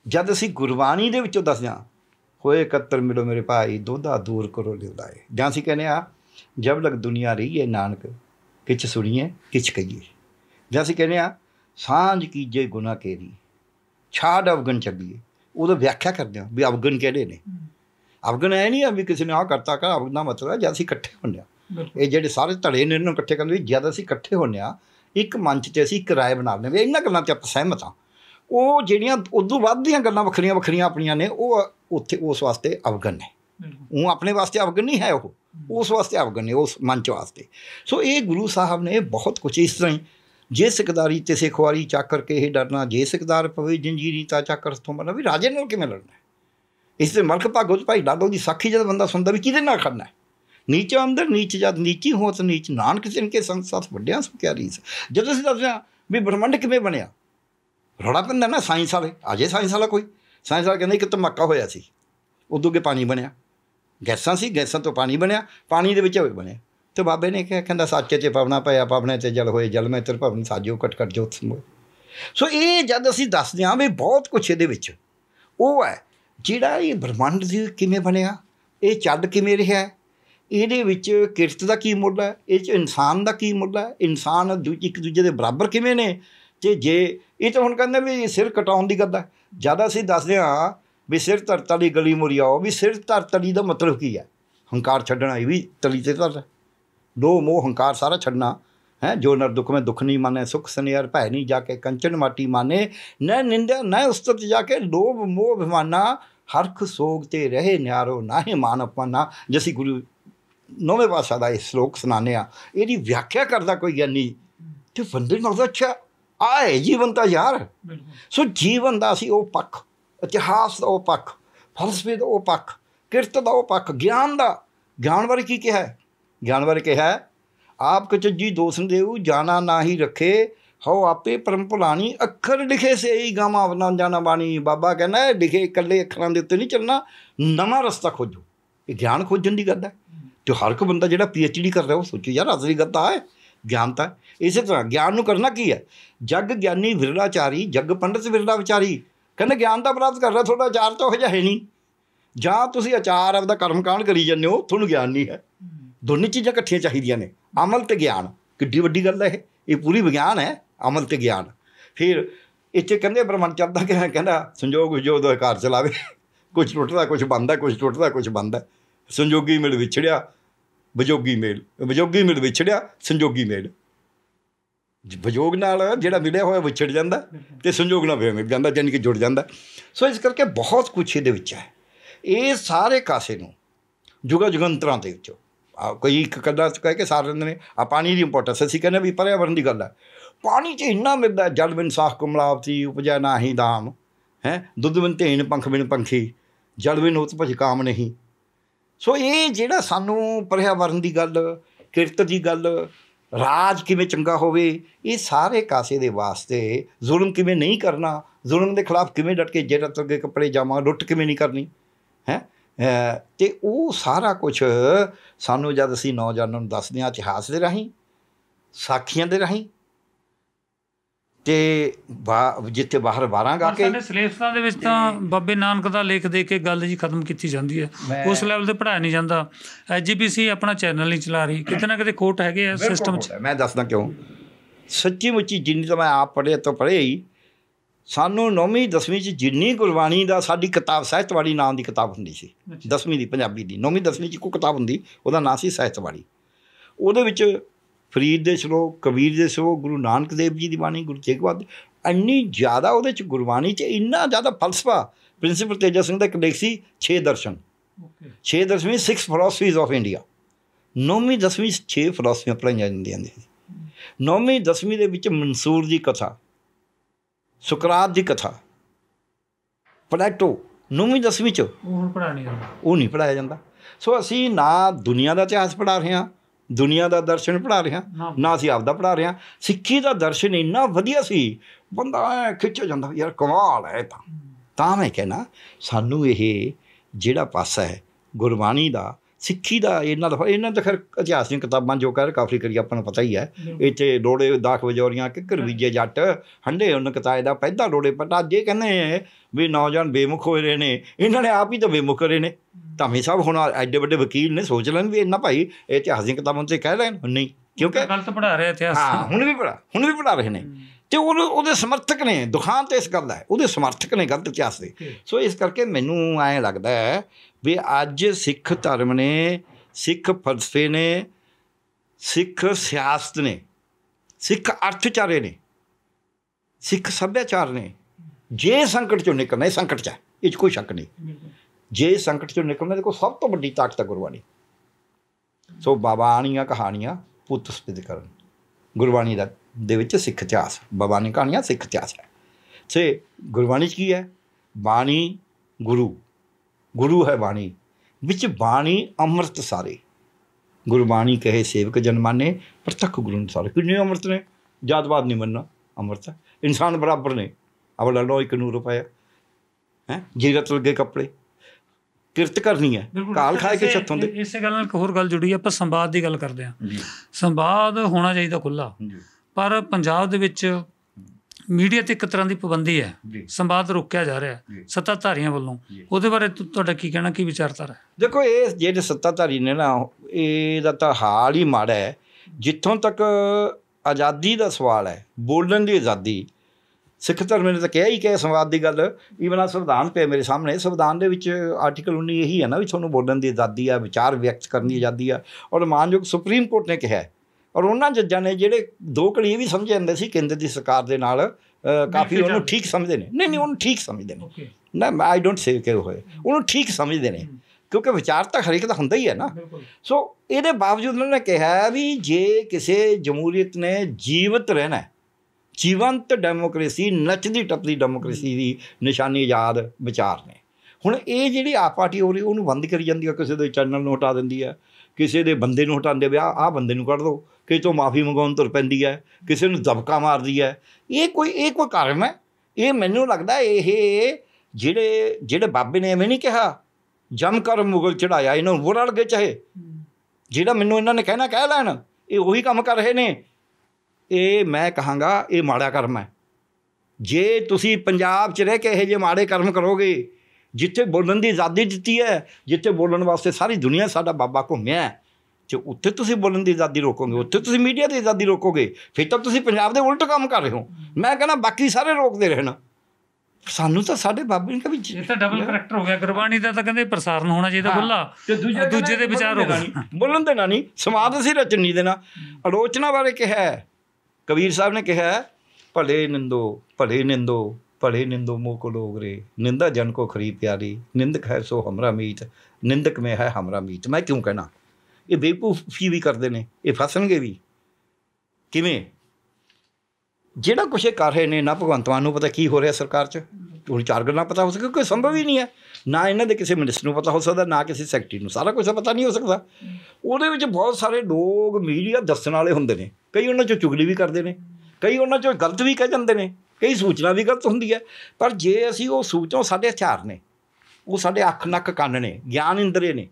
ਜਦ ਅਸੀਂ ਗੁਰਬਾਣੀ ਦੇ ਵਿੱਚੋਂ ਦੱਸਦੇ ਆ ਹੋਏ 71 ਮਿਲੋ ਮੇਰੇ ਭਾਈ ਦੋਦਾ ਦੂਰ ਕਰੋ ਲਿਉਦਾਏ ਜਾਂ ਅਸੀਂ ਕਹਿੰਦੇ ਆ ਜਬ ਲਗ ਦੁਨੀਆ ਰਹੀ ਹੈ ਨਾਨਕ ਕਿਛ ਸੁਣੀਏ ਕਿਛ ਕਹੀਏ ਜਾਂ ਅਸੀਂ ਕਹਿੰਦੇ ਆ ਸਾਂਝ ਕੀਜੇ ਗੁਨਾ ਕੇਰੀ ਛਾੜ ਅਵਗਨ ਚੱਲੀਏ ਉਹਦਾ ਵਿਆਖਿਆ ਕਰਦੇ ਆ ਵੀ ਅਵਗਨ ਕਿਹੜੇ ਨੇ ਅਵਗਨ ਹੈ ਨਹੀਂ ਆ ਵੀ ਕਿਸੇ ਨੇ ਆ ਕਰਤਾ ਕਰ ਅਵਗਨ ਦਾ ਮਤਲਬ ਹੈ ਜਦ ਅਸੀਂ ਇਕੱਠੇ ਹੁੰਦੇ ਆ ਇਹ ਜਿਹੜੇ ਸਾਰੇ ਧੜੇ ਨੇ ਇਹਨੂੰ ਨੂੰ ਇਕੱਠੇ ਕਰਨ ਲਈ ਜਦ ਅਸੀਂ ਇਕੱਠੇ ਹੁੰਨੇ ਆ ਇੱਕ ਮੰਚ ਤੇ ਅਸੀਂ ਇੱਕ ਰਾਏ ਬਣਾ ਲੈਂਦੇ ਇਹਨਾਂ ਗੱਲਾਂ ਤੇ ਆਪਾਂ ਸਹਿਮਤ ਆ ਉਹ ਜਿਹੜੀਆਂ ਉਦੋਂ ਵੱਧ ਦੀਆਂ ਗੱਲਾਂ ਵੱਖਰੀਆਂ ਵੱਖਰੀਆਂ ਆਪਣੀਆਂ ਨੇ ਉਹ ਉੱਥੇ ਉਸ ਵਾਸਤੇ ਅਵਗਨ ਨੇ ਉਹ ਆਪਣੇ ਵਾਸਤੇ ਅਵਗਨ ਨਹੀਂ ਹੈ ਉਹ ਉਸ ਵਾਸਤੇ ਅਵਗਨ ਨੇ ਉਸ ਮੰਚ ਵਾਸਤੇ ਸੋ ਇਹ ਗੁਰੂ ਸਾਹਿਬ ਨੇ ਬਹੁਤ ਕੁਝ ਇਸ ਤਰ੍ਹਾਂ ਜੇ ਸਿਕਦਾਰੀ ਤੇ ਸਿਖਵਾਰੀ ਚੱਕਰ ਕਰਕੇ ਇਹ ਡਰਨਾ ਜੇ ਸਿਕਦਾਰ ਪਵੇ ਜੰਜੀਰੀ ਤਾਂ ਚੱਕਰ ਕਰ ਤੋਂ ਮਤਲਬ ਵੀ ਰਾਜੇ ਨਾਲ ਕਿਵੇਂ ਲੜਨਾ ਇਸ ਤੇ ਮਲਕ ਭਾਗੋ ਭਾਈ ਡਾਡੋ ਦੀ ਸਾਖੀ ਜਦ ਬੰਦਾ ਸੁਣਦਾ ਵੀ ਕਿਹਦੇ ਨਾਲ ਖੜਨਾ ਹੈ ਨੀਚ ਅੰਦਰ ਨੀਚ ਜਦ ਨੀਚੀ ਹੋਤ ਨੀਚ ਨਾਨਕ ਜਿਨ ਕੇ ਸੰਗ ਸਾਥ ਸੋ ਕਿਆ ਰੀਸ ਜਦ ਅਸੀਂ ਦੱਸਦੇ ਵੀ ਬ੍ਰਹਮੰਡ ਕਿਵੇਂ ਬਣਿਆ ਰੜਾ ਪੰਦਾ ਨਾ ਸਾਇੰਸ ਵਾਲੇ ਅਜੇ ਸਾਇੰਸ ਵਾਲਾ ਕੋਈ ਸਾਇੰਸ ਵਾਲਾ ਕਹਿੰਦਾ ਕਿ ਧਮਾਕਾ ਹੋਇਆ ਸੀ ਉਦੋਂ ਕੇ ਪਾਣੀ ਬਣਿਆ ਗੈਸਾਂ ਸੀ ਗੈਸਾਂ ਤੋਂ ਪਾਣੀ ਬਣਿਆ ਪਾਣੀ ਦੇ ਵਿੱਚ ਹੋਏ ਬਣਿਆ ਤੇ ਬਾਬੇ ਨੇ ਕਿਹਾ ਕਹਿੰਦਾ ਸੱਚੇ ਤੇ ਪਵਨਾ ਪਿਆ ਪਵਨੇ ਤੇ ਜਲ ਹੋਏ ਜਲ ਮੈਂ ਤੇਰ ਭਵਨ ਸਾਜਿਓ ਕਟ ਕਟ ਜੋਤ ਸਮੋ ਸੋ ਇਹ ਜਦ ਅਸੀਂ ਦੱਸਦੇ ਹਾਂ ਵੀ ਬਹੁਤ ਕੁਝ ਇਹਦੇ ਵਿੱਚ ਉਹ ਹੈ ਜਿਹੜਾ ਇਹ ਬ੍ਰਹਮੰਡ ਦੀ ਕਿਵੇਂ ਬਣਿਆ ਇਹ ਚੱਲ ਕਿਵੇਂ ਰਿਹਾ ਇਹਦੇ ਵਿੱਚ ਕਿਰਤ ਦਾ ਕੀ ਮੁੱਲ ਹੈ ਇਹ ਚ ਇਨਸਾਨ ਦਾ ਕੀ ਮੁੱਲ ਹੈ ਇਨਸਾਨ ਇੱਕ ਦੂਜੇ ਦੇ ਬਰਾਬਰ ਕਿਵੇਂ ਨੇ ਤੇ ਜੇ ਇਹ ਤਾਂ ਹੁਣ ਕਹਿੰਦੇ ਵੀ ਸਿਰ ਕਟਾਉਣ ਦੀ ਗੱਲ ਹੈ ਜਿਆਦਾ ਅਸੀਂ ਦੱਸਦੇ ਹਾਂ ਵੀ ਸਿਰ ਧਰ ਤਲੀ ਗਲੀ ਮੁਰਿਆਓ ਵੀ ਸਿਰ ਧਰ ਦਾ ਮਤਲਬ ਕੀ ਹੈ ਹੰਕਾਰ ਛੱਡਣਾ ਇਹ ਵੀ ਤਲੀ ਤੇ ਧਰ ਦੋ ਮੋਹ ਹੰਕਾਰ ਸਾਰਾ ਛੱਡਣਾ ਹੈ ਜੋ ਨਰ ਦੁੱਖ ਮੈਂ ਦੁੱਖ ਨਹੀਂ ਮਾਨੇ ਸੁਖ ਸਨੇਹਰ ਭੈ ਨਹੀਂ ਜਾ ਕੇ ਕੰਚਨ ਮਾਟੀ ਮਾਨੇ ਨਾ ਨਿੰਦਿਆ ਨਾ ਉਸਤਤ ਜਾ ਕੇ ਲੋਭ ਮੋਹ ਅਭਿਮਾਨਾ ਹਰਖ ਸੋਗ ਤੇ ਰਹੇ ਨਿਆਰੋ ਨਾਹੀ ਮਾਨ ਅਪਨਾ ਜਿਸੀ ਗੁਰੂ ਨੌਵੇਂ ਪਾਸ਼ਾ ਦਾ ਇਹ ਸ਼ਲੋਕ ਸੁਣਾਨੇ ਆ ਇਹਦੀ ਵਿਆਖਿਆ ਕਰਦਾ ਕੋਈ ਗਿਆਨੀ ਤੇ ਬੰਦੇ ਨੂੰ ਲੱਗਦਾ ਅੱਛਾ ਆਏ ਜੀਵਨ ਦਾ ਯਾਰ ਸੋ ਜੀਵਨ ਦਾ ਸੀ ਉਹ ਪੱਖ ਇਤਿਹਾਸ ਦਾ ਉਹ ਪੱਖ ਫਲਸਫੇ ਦਾ ਉਹ ਪੱਖ ਕਿਰਤ ਦਾ ਉਹ ਪੱਖ ਗਿਆਨ ਦਾ ਗਿਆਨ ਬਾਰੇ ਕੀ ਕਿਹਾ ਹੈ ਗਿਆਨ ਬਾਰੇ ਕਿਹਾ ਹੈ ਆਪ ਜੀ ਦੋਸਨ ਦੇਉ ਜਾਣਾ ਨਾ ਹੀ ਰੱਖੇ ਹਉ ਆਪੇ ਪਰਮ ਭੁਲਾਣੀ ਅੱਖਰ ਲਿਖੇ ਸੇ ਹੀ ਗਾਮਾ ਬਣਾ ਜਾਣਾ ਬਾਣੀ ਬਾਬਾ ਕਹਿੰਦਾ ਲਿਖੇ ਇਕੱਲੇ ਅੱਖਰਾਂ ਦੇ ਉੱਤੇ ਨਹੀਂ ਚੱਲਣਾ ਨਵਾਂ ਰਸਤਾ ਖੋਜੋ ਇਹ ਗਿਆਨ ਖੋਜਣ ਦੀ ਗੱਲ ਹੈ ਤੇ ਹਰ ਕੋ ਬੰਦਾ ਜਿਹੜਾ ਪੀ ਐਚ ਡੀ ਕਰਦਾ ਉਹ ਸੋਚੇ ਯਾਰ ਅਸਲੀ ਗੱਲ ਤਾਂ ਹੈ ਗਿਆਨ ਤਾਂ ਇਸੇ ਤਰ੍ਹਾਂ ਗਿਆਨ ਨੂੰ ਕਰਨਾ ਕੀ ਹੈ ਜਗ ਗਿਆਨੀ ਵਿਰਲਾਚਾਰੀ ਜਗ ਪੰਡਤ ਵਿਰਲਾ ਵਿਚਾਰੀ ਕਹਿੰਦੇ ਗਿਆਨ ਦਾ ਪ੍ਰਾਪਤ ਕਰ ਰਿਹਾ ਤੁਹਾਡਾ ਆਚਾਰ ਤਾਂ ਉਹ ਜਿਹਾ ਹੈ ਨਹੀਂ ਜਾਂ ਤੁਸੀਂ ਆਚਾਰ ਆਪਦਾ ਕਰਮਕਾਂਡ ਕਰੀ ਜਾਂਦੇ ਹੋ ਤੁਹਾਨੂੰ ਗਿਆਨ ਨਹੀਂ ਹੈ ਦੋਨੇ ਚੀਜ਼ਾਂ ਇਕੱਠੀਆਂ ਚਾਹੀਦੀਆਂ ਨੇ ਅਮਲ ਤੇ ਗਿਆਨ ਕਿੱਡੀ ਵੱਡੀ ਗੱਲ ਹੈ ਇਹ ਇਹ ਪੂਰੀ ਵਿਗਿਆਨ ਹੈ ਅਮਲ ਤੇ ਗਿਆਨ ਫਿਰ ਇੱਥੇ ਕਹਿੰਦੇ ਪਰਮਨ ਚੱਲਦਾ ਕਿ ਕਹਿੰਦਾ ਸੰਜੋਗ ਦੋ ਘਰ ਚਲਾਵੇ ਕੁਝ ਟੁੱਟਦਾ ਕੁਝ ਬੰਦਾ ਕੁਝ ਟੁੱਟਦਾ ਕੁਝ ਬੰਦਾ ਸੰਜੋਗੀ ਮਿਲ ਵਿਛੜਿਆ ਵਿਜੋਗੀ ਮੇਲ ਵਿਜੋਗੀ ਮੇਲ ਵਿਛੜਿਆ ਸੰਜੋਗੀ ਮੇਲ ਵਿਜੋਗ ਨਾਲ ਜਿਹੜਾ ਮਿਲਿਆ ਹੋਇਆ ਵਿਛੜ ਜਾਂਦਾ ਤੇ ਸੰਜੋਗ ਨਾਲ ਫੇਰ ਮਿਲ ਜਾਂਦਾ ਜਾਨੀ ਕਿ ਜੁੜ ਜਾਂਦਾ ਸੋ ਇਸ ਕਰਕੇ ਬਹੁਤ ਕੁਝ ਇਹਦੇ ਵਿੱਚ ਹੈ ਇਹ ਸਾਰੇ ਕਾਸੇ ਨੂੰ ਜੁਗਾ ਜੁਗੰਤਰਾਂ ਦੇ ਵਿੱਚੋਂ ਕੋਈ ਇੱਕ ਕਦਾ ਕਹੇ ਕਿ ਸਾਰੇ ਨੇ ਆ ਪਾਣੀ ਦੀ ਇੰਪੋਰਟੈਂਸ ਅਸੀਂ ਕਹਿੰਦੇ ਵੀ ਪਰਿਆਵਰਨ ਦੀ ਗੱਲ ਹੈ ਪਾਣੀ 'ਚ ਇੰਨਾ ਮਿਲਦਾ ਜਲ ਬਿਨ ਸਾਖ ਉਪਜਾ ਉਪਜੈ ਨਾਹੀ ਦਾਮ ਹੈ ਦੁੱਧ ਬਿਨ ਧੇਨ ਪੰਖ ਬਿਨ ਪੰਖੀ ਜਲ ਬਿਨ ਉਤਪਜ ਭਜ ਕਾਮ ਨਹੀਂ ਸੋ ਇਹ ਜਿਹੜਾ ਸਾਨੂੰ ਪਰਿਆਵਰਣ ਦੀ ਗੱਲ ਕਿਰਤ ਦੀ ਗੱਲ ਰਾਜ ਕਿਵੇਂ ਚੰਗਾ ਹੋਵੇ ਇਹ ਸਾਰੇ ਕਾਸੇ ਦੇ ਵਾਸਤੇ ਜ਼ੁਲਮ ਕਿਵੇਂ ਨਹੀਂ ਕਰਨਾ ਜ਼ੁਲਮ ਦੇ ਖਿਲਾਫ ਕਿਵੇਂ ਡਟ ਕੇ ਜਿਹੜਾ ਤਰਗੇ ਕੱਪੜੇ ਜਾਮਾ ਲੁੱਟ ਕਿਵੇਂ ਨਹੀਂ ਕਰਨੀ ਹੈ ਤੇ ਉਹ ਸਾਰਾ ਕੁਝ ਸਾਨੂੰ ਜਦ ਅਸੀਂ ਨੌਜਵਾਨਾਂ ਨੂੰ ਦੱਸਦੇ ਹਾਂ ਇਤਿਹਾਸ ਦੇ ਰਾਹੀਂ ਸਾਖੀਆਂ ਦੇ ਰਾਹੀਂ ਤੇ ਜਿੱਥੇ ਬਾਹਰ 12 ਗਾ ਕੇ ਸਾਡੇ ਸਿਲੇਬਸਾਂ ਦੇ ਵਿੱਚ ਤਾਂ ਬਾਬੇ ਨਾਨਕ ਦਾ ਲੇਖ ਦੇ ਕੇ ਗੱਲ ਜੀ ਖਤਮ ਕੀਤੀ ਜਾਂਦੀ ਹੈ ਉਸ ਲੈਵਲ ਤੇ ਪੜਾਇਆ ਨਹੀਂ ਜਾਂਦਾ ਐਜੀਪੀਸੀ ਆਪਣਾ ਚੈਨਲ ਨਹੀਂ ਚਲਾ ਰਹੀ ਕਿਤੇ ਨਾ ਕਿਤੇ ਖੋਟ ਹੈਗੇ ਆ ਸਿਸਟਮ 'ਚ ਮੈਂ ਦੱਸਦਾ ਕਿਉਂ ਸੱਚੀ ਮੁੱਚੀ ਜਿੰਨੀ ਤਾਂ ਮੈਂ ਆਪ ਪੜ੍ਹੇ ਤੋਂ ਪੜ੍ਹੇ ਹੀ ਸਾਨੂੰ 9ਵੀਂ 10ਵੀਂ ਚ ਜਿੰਨੀ ਗੁਰਬਾਣੀ ਦਾ ਸਾਡੀ ਕਿਤਾਬ ਸਹਿਤਵਾੜੀ ਨਾਮ ਦੀ ਕਿਤਾਬ ਹੁੰਦੀ ਸੀ 10ਵੀਂ ਦੀ ਪੰਜਾਬੀ ਦੀ 9ਵੀਂ 10ਵੀਂ ਚ ਕੋਈ ਕਿਤਾਬ ਹੁੰਦੀ ਉਹਦਾ ਨਾਂ ਸੀ ਸਹਿਤਵਾੜੀ ਉਹਦੇ ਵਿੱਚ ਫਰੀਦ ਦੇ ਸ਼ਲੋਕ ਕਬੀਰ ਦੇ ਸ਼ਲੋਕ ਗੁਰੂ ਨਾਨਕ ਦੇਵ ਜੀ ਦੀ ਬਾਣੀ ਗੁਰੂ ਤੇਗ ਬਹਾਦਰ ਇੰਨੀ ਜ਼ਿਆਦਾ ਉਹਦੇ ਚ ਗੁਰਬਾਣੀ ਚ ਇੰਨਾ ਜ਼ਿਆਦਾ ਫਲਸਫਾ ਪ੍ਰਿੰਸੀਪਲ ਤੇਜਾ ਸਿੰਘ ਦਾ ਇੱਕ ਲੇਖ ਸੀ 6 ਦਰਸ਼ਨ ਓਕੇ 6 ਦਰਸ਼ਨ 6 ਫਲਸਫੀਜ਼ ਆਫ ਇੰਡੀਆ 9ਵੀਂ 10ਵੀਂ 6 ਫਲਸਫੀਆਂ ਪੜ੍ਹਾਈਆਂ ਜਾਂਦੀਆਂ ਨੇ 9ਵੀਂ 10ਵੀਂ ਦੇ ਵਿੱਚ ਮਨਸੂਰ ਦੀ ਕਥਾ ਸੁਕਰਾਤ ਦੀ ਕਥਾ ਪਲੇਟੋ 9ਵੀਂ 10ਵੀਂ ਚ ਉਹ ਹੁਣ ਪੜਾਣੀ ਉਹ ਨਹੀਂ ਪੜਾਇਆ ਜਾਂਦਾ ਸੋ ਅਸੀਂ ਨਾ ਦੁਨੀਆ ਦਾ ਇਤਿਹਾਸ ਪੜਾ ਰਹੇ ਹਾਂ ਦੁਨੀਆ ਦਾ ਦਰਸ਼ਨ ਪੜਾ ਰਿਹਾ ਨਾ ਅਸੀਂ ਆਪ ਦਾ ਪੜਾ ਰਿਹਾ ਸਿੱਖੀ ਦਾ ਦਰਸ਼ਨ ਇੰਨਾ ਵਧੀਆ ਸੀ ਬੰਦਾ ਖਿੱਚਿਆ ਜਾਂਦਾ ਯਾਰ ਕਮਾਲ ਹੈ ਤਾਂ ਤਾਂ ਮੈਂ ਕਹਿੰਦਾ ਸਾਨੂੰ ਇਹ ਜਿਹੜਾ ਪਾਸਾ ਹੈ ਗੁਰਬਾਣੀ ਦਾ ਸਿੱਖੀ ਦਾ ਇਹਨਾਂ ਦਾ ਇਹਨਾਂ ਦਾ ਇਤਿਹਾਸ ਇਤਿਹਾਸਿਕ ਕਿਤਾਬਾਂ ਜੋ ਕਰ ਕਾਫੀ ਕਰੀ ਆਪਾਂ ਨੂੰ ਪਤਾ ਹੀ ਹੈ ਇੱਥੇ ਡੋੜੇ ਦਾਖ ਵਜੋਰੀਆਂ ਕਿਕਰ ਵੀਜੇ ਜੱਟ ਹੰਡੇ ਉਹਨਾਂ ਕਿਤਾਏ ਦਾ ਪੈਦਾ ਡੋੜੇ ਪਟਾ ਜੇ ਕਹਿੰਦੇ ਵੀ ਨੌਜਵਾਨ ਬੇਮੁਖ ਹੋਏ ਰਹੇ ਨੇ ਇਹਨਾਂ ਨੇ ਆਪ ਹੀ ਤਾਂ ਬੇਮੁਖ ਰਹੇ ਨੇ ਧਾਮੀ ਸਾਹਿਬ ਹੁਣ ਐਡੇ ਵੱਡੇ ਵਕੀਲ ਨੇ ਸੋਚ ਲੈਣ ਵੀ ਇਹਨਾਂ ਭਾਈ ਦੀਆਂ ਕਿਤਾਬਾਂ ਤੇ ਕਹਿ ਲੈਣ ਨਹੀਂ ਕਿਉਂਕਿ ਗਲਤ ਪੜਾ ਰਹੇ ਇਤਿਹਾਸ ਹਾਂ ਹੁਣ ਵੀ ਪੜਾ ਹੁਣ ਵੀ ਪੜਾ ਰਹੇ ਨੇ ਤੇ ਉਹ ਉਹਦੇ ਸਮਰਥਕ ਨੇ ਦੁਖਾਂਤ ਇਸ ਗੱਲ ਦਾ ਉਹਦੇ ਸਮਰਥਕ ਨੇ ਗਲਤ ਇਤਿਹਾਸ ਦੇ ਸੋ ਇਸ ਕਰਕੇ ਮੈਨੂੰ ਐ ਲੱਗਦਾ ਹੈ ਵੀ ਅੱਜ ਸਿੱਖ ਧਰਮ ਨੇ ਸਿੱਖ ਫਲਸਫੇ ਨੇ ਸਿੱਖ ਸਿਆਸਤ ਨੇ ਸਿੱਖ ਅਰਥਚਾਰੇ ਨੇ ਸਿੱਖ ਸੱਭਿਆਚਾਰ ਨੇ ਜੇ ਸੰਕਟ ਚੋਂ ਨਿਕਲਣਾ ਇਹ ਸੰਕਟ ਚ ਇਹ ਚ ਕੋਈ ਸ਼ੱਕ ਨਹੀਂ ਜੇ ਸੰਕਟ ਚੋਂ ਨਿਕਲਣਾ ਦੇਖੋ ਸਭ ਤੋਂ ਵੱਡੀ ਤਾਕਤ ਹੈ ਗੁਰਬਾਣੀ ਸੋ ਬਾਬਾ ਆਣੀਆਂ ਕਹਾਣੀਆਂ ਪੁੱਤ ਸਪਿਤ ਕਰਨ ਗੁਰਬਾਣੀ ਦਾ ਦੇ ਵਿੱਚ ਸਿੱਖ ਇਤਿਹਾਸ ਬਾਬਾਨੀ ਕਹਾਣੀਆਂ ਸਿੱਖ ਇਤਿਹਾਸ ਹੈ ਸੇ ਗੁਰਬਾਣੀ ਕੀ ਹੈ ਬਾਣੀ ਗੁਰੂ ਗੁਰੂ ਹੈ ਬਾਣੀ ਵਿੱਚ ਬਾਣੀ ਅੰਮ੍ਰਿਤ ਸਾਰੇ ਗੁਰਬਾਣੀ ਕਹੇ ਸੇਵਕ ਜਨਮਾਨੇ ਪ੍ਰਤੱਖ ਗੁਰੂ ਅਨੁਸਾਰ ਕਿੰਨੇ ਅੰਮ੍ਰਿਤ ਨੇ ਜਾਤਵਾਦ ਨਹੀਂ ਮੰਨਣਾ ਅੰਮ੍ਰਿਤ ਇਨਸਾਨ ਬਰਾਬਰ ਨੇ ਆਪ ਲੜੋ ਇੱਕ ਨੂਰ ਰੁਪਏ ਹੈ ਜੀਰਤ ਲੱਗੇ ਕੱਪੜੇ ਕਿਰਤ ਕਰਨੀ ਹੈ ਕਾਲ ਖਾ ਕੇ ਛੱਤੋਂ ਦੇ ਇਸੇ ਗੱਲ ਨਾਲ ਇੱਕ ਹੋਰ ਗੱਲ ਜੁੜੀ ਆਪਾਂ ਸੰਵਾਦ ਦੀ ਗੱਲ ਕਰਦੇ ਆ ਸੰਵਾਦ ਹੋਣਾ ਚਾਹੀਦਾ ਖੁੱਲਾ ਪਰ ਪੰਜਾਬ ਦੇ ਵਿੱਚ ਮੀਡੀਆ ਤੇ ਇੱਕ ਤਰ੍ਹਾਂ ਦੀ ਪਾਬੰਦੀ ਹੈ ਸੰਵਾਦ ਰੋਕਿਆ ਜਾ ਰਿਹਾ ਸੱਤਾਧਾਰੀਆਂ ਵੱਲੋਂ ਉਹਦੇ ਬਾਰੇ ਤੁਹਾਡਾ ਕੀ ਕਹਿਣਾ ਕੀ ਵਿਚਾਰਧਾਰਾ ਹੈ ਦੇਖੋ ਇਹ ਜਿਹੜੇ ਸੱਤਾਧਾਰੀ ਨੇ ਨਾ ਇਹ ਦਾ ਤਾਂ ਹਾਲ ਹੀ ਮਾੜਾ ਹੈ ਜਿੱਥੋਂ ਤੱਕ ਆਜ਼ਾਦੀ ਦਾ ਸਵਾਲ ਹੈ ਬੋਲਣ ਦੀ ਆਜ਼ਾਦੀ ਸਿੱਖ ਧਰਮ ਨੇ ਤਾਂ ਕਿਹਾ ਹੀ ਕਿ ਸੰਵਾਦ ਦੀ ਗੱਲ ਈਵਨ ਆ ਸੰਵਿਧਾਨ ਪੇ ਮੇਰੇ ਸਾਹਮਣੇ ਸੰਵਿਧਾਨ ਦੇ ਵਿੱਚ ਆਰਟੀਕਲ 19 ਇਹੀ ਹੈ ਨਾ ਵੀ ਤੁਹਾਨੂੰ ਬੋਲਣ ਦੀ ਆਜ਼ਾਦੀ ਆ ਵਿਚਾਰ ਵਿਅਕਤ ਕਰਨ ਦੀ ਆਜ਼ਾਦੀ ਆ ਔਰ ਮਾਨਯੋਗ ਸੁਪਰੀਮ ਕੋਰਟ ਨੇ ਕਿਹਾ ਔਰ ਉਹਨਾਂ ਜੱਜਾਂ ਨੇ ਜਿਹੜੇ ਦੋ ਕਲੀ ਇਹ ਵੀ ਸਮਝ ਜਾਂਦੇ ਸੀ ਕੇਂਦਰ ਦੀ ਸਰਕਾਰ ਦੇ ਨਾਲ ਕਾਫੀ ਉਹਨੂੰ ਠੀਕ ਸਮਝਦੇ ਨੇ ਨਹੀਂ ਨਹੀਂ ਉਹਨੂੰ ਠੀਕ ਸਮਝਦੇ ਨੇ ਨਾ ਆਈ ਡੋਨਟ ਸੇ ਕਿ ਹੋਏ ਉਹਨੂੰ ਠੀਕ ਸਮਝਦੇ ਨੇ ਕਿਉਂਕਿ ਵਿਚਾਰ ਤਾਂ ਹਰੇਕ ਦਾ ਹੁੰਦਾ ਹੀ ਹੈ ਨਾ ਸੋ ਇਹਦੇ ਬਾਵਜੂਦ ਉਹਨਾਂ ਨੇ ਕਿਹਾ ਵੀ ਜੇ ਕਿਸੇ ਜਮਹੂਰੀਅਤ ਨੇ ਜੀਵਤ ਰਹਿਣਾ ਜੀਵੰਤ ਡੈਮੋਕ੍ਰੇਸੀ ਨੱਚਦੀ ਟੱਪਦੀ ਡੈਮੋਕ੍ਰੇਸੀ ਦੀ ਨਿਸ਼ਾਨੀ ਆਜ਼ਾਦ ਵਿਚਾਰ ਨੇ ਹੁਣ ਇਹ ਜਿਹੜੀ ਆਪ ਪਾਰਟੀ ਹੋ ਰਹੀ ਉਹਨੂੰ ਬੰਦ ਕਰੀ ਜਾਂਦੀ ਹੈ ਕਿਸੇ ਦੇ ਚੈਨਲ ਨੂੰ ਹਟਾ ਦਿੰਦੀ ਹੈ ਕਿਸੇ ਦੇ ਬੰਦੇ ਨੂੰ ਹਟਾਉਂਦੇ ਵਿਆਹ ਆ ਆਹ ਬੰਦੇ ਨੂੰ ਕੱਢ ਦੋ ਕਿਸੇ ਤੋਂ ਮਾਫੀ ਮੰਗਾਉਣ ਤੁਰ ਪੈਂਦੀ ਹੈ ਕਿਸੇ ਨੂੰ ਦਬਕਾ ਮਾਰਦੀ ਹੈ ਇਹ ਕੋਈ ਇਹ ਕੋਈ ਕਾਰਨ ਹੈ ਇਹ ਮੈਨੂੰ ਲੱਗਦਾ ਇਹ ਜਿਹੜੇ ਜਿਹੜੇ ਬਾਬੇ ਨੇ ਐਵੇਂ ਨਹੀਂ ਕਿਹਾ ਜਮ ਕਰ ਮੁਗਲ ਚੜਾਇਆ ਇਹਨਾਂ ਨੂੰ ਵੜੜ ਗਏ ਚਾਹੇ ਜਿਹੜਾ ਮੈਨੂੰ ਇਹਨਾਂ ਨੇ ਕਹਿਣਾ ਕਹਿ ਲੈਣ ਇਹ ਉਹੀ ਕੰਮ ਕਰ ਰਹੇ ਨੇ ਇਹ ਮੈਂ ਕਹਾਂਗਾ ਇਹ ਮਾੜਾ ਕਰਮ ਹੈ ਜੇ ਤੁਸੀਂ ਪੰਜਾਬ 'ਚ ਰਹਿ ਕੇ ਇਹ ਜੇ ਮਾੜੇ ਕਰਮ ਕਰੋਗੇ ਜਿੱਥੇ ਬੋਲਣ ਦੀ ਆਜ਼ਾਦੀ ਦਿੱਤੀ ਹੈ ਜਿੱਥੇ ਬੋਲਣ ਵਾਸਤੇ ਸਾਰੀ ਦੁਨੀਆ ਸਾਡਾ ਬਾਬਾ ਘੁੰਮਿਆ ਜੇ ਉੱਥੇ ਤੁਸੀਂ ਬੋਲਣ ਦੀ ਆਜ਼ਾਦੀ ਰੋਕੋਗੇ ਉੱਥੇ ਤੁਸੀਂ ਮੀਡੀਆ ਦੀ ਆਜ਼ਾਦੀ ਰੋਕੋਗੇ ਫਿਰ ਤਾਂ ਤੁਸੀਂ ਪੰਜਾਬ ਦੇ ਉਲਟ ਕੰਮ ਕਰ ਰਹੇ ਹੋ ਮੈਂ ਕਹਿੰਦਾ ਬਾਕੀ ਸਾਰੇ ਰੋਕਦੇ ਰਹਿਣ ਸਾਨੂੰ ਤਾਂ ਸਾਡੇ ਬਾਬੇ ਨੇ ਕਵੀ ਇਹ ਤਾਂ ਡਬਲ ਕਰੈਕਟਰ ਹੋ ਗਿਆ ਗੁਰਬਾਣੀ ਦਾ ਤਾਂ ਕਹਿੰਦੇ ਪ੍ਰਸਾਰਣ ਹੋਣਾ ਚਾਹੀਦਾ ਖੁੱਲਾ ਤੇ ਦੂਜੇ ਦੇ ਵਿਚਾਰ ਹੋ ਬੋਲਣ ਦੇਣਾ ਨਹੀਂ ਸਮਾਦ ਅਸੀਂ ਰਚਨੀ ਦੇਣਾ ਆਲੋਚਨਾ ਬਾਰੇ ਕਿਹਾ ਕਬੀਰ ਸਾਹਿਬ ਨੇ ਕਿਹਾ ਭਲੇ ਨਿੰਦੋ ਭਲੇ ਨਿੰਦੋ ਭਲੇ ਨਿੰਦੋ ਮੋ ਕੋ ਲੋਗ ਰੇ ਨਿੰਦਾ ਜਨ ਕੋ ਖਰੀ ਪਿਆਰੀ ਨਿੰਦਕ ਹੈ ਸੋ ਹਮਰਾ ਮੀਤ ਨਿੰਦਕ ਮੇ ਹੈ ਹਮਰਾ ਮੀਤ ਮੈਂ ਕਿਉਂ ਕਹਿਣਾ ਇਹ ਬੇਕੂਫੀ ਵੀ ਕਰਦੇ ਨੇ ਇਹ ਫਸਣਗੇ ਵੀ ਕਿਵੇਂ ਜਿਹੜਾ ਕੁਛ ਇਹ ਕਰ ਰਹੇ ਨੇ ਨਾ ਭਗਵੰਤ ਮਾਨ ਨੂੰ ਪਤਾ ਕੀ ਹੋ ਰਿਹਾ ਸਰਕਾਰ 'ਚ ਹੁਣ ਚਾਰ ਗੱਲਾਂ ਪਤਾ ਹੋ ਸਕਦਾ ਕੋਈ ਸੰਭਵ ਹੀ ਨਹੀਂ ਹੈ ਨਾ ਇਹਨਾਂ ਦੇ ਕਿਸੇ ਮਿਨਿਸਟਰ ਨੂੰ ਪਤਾ ਹੋ ਸਕਦਾ ਨਾ ਕਿਸੇ ਸੈਕਟਰੀ ਨੂੰ ਸਾਰਾ ਕੁਝ ਪਤਾ ਨਹੀਂ ਹੋ ਸਕਦਾ ਉਹਦੇ ਵਿੱਚ ਬਹੁਤ ਸਾਰੇ ਲੋਕ ਮੀਡੀਆ ਦੱਸਣ ਵਾਲੇ ਹੁੰਦੇ ਨੇ ਕਈ ਉਹਨਾਂ 'ਚੋਂ ਚੁਗਲੀ ਵੀ ਕਰਦੇ ਨੇ ਕਈ ਉਹਨਾਂ 'ਚੋਂ ਗਲਤ ਵੀ ਕਹਿ ਜਾਂਦੇ ਨੇ ਕਈ ਸੂਚਨਾ ਵੀ ਗਲਤ ਹੁੰਦੀ ਹੈ ਪਰ ਜੇ ਅਸੀਂ ਉਹ ਸੂਚਨਾ ਸਾਡੇ ਹਥਿਆਰ ਨੇ ਉਹ ਸਾਡੇ ਅੱਖ ਨੱਕ ਕੰਨ ਨੇ ਗਿਆਨ ਇੰਦਰੀ ਨੇ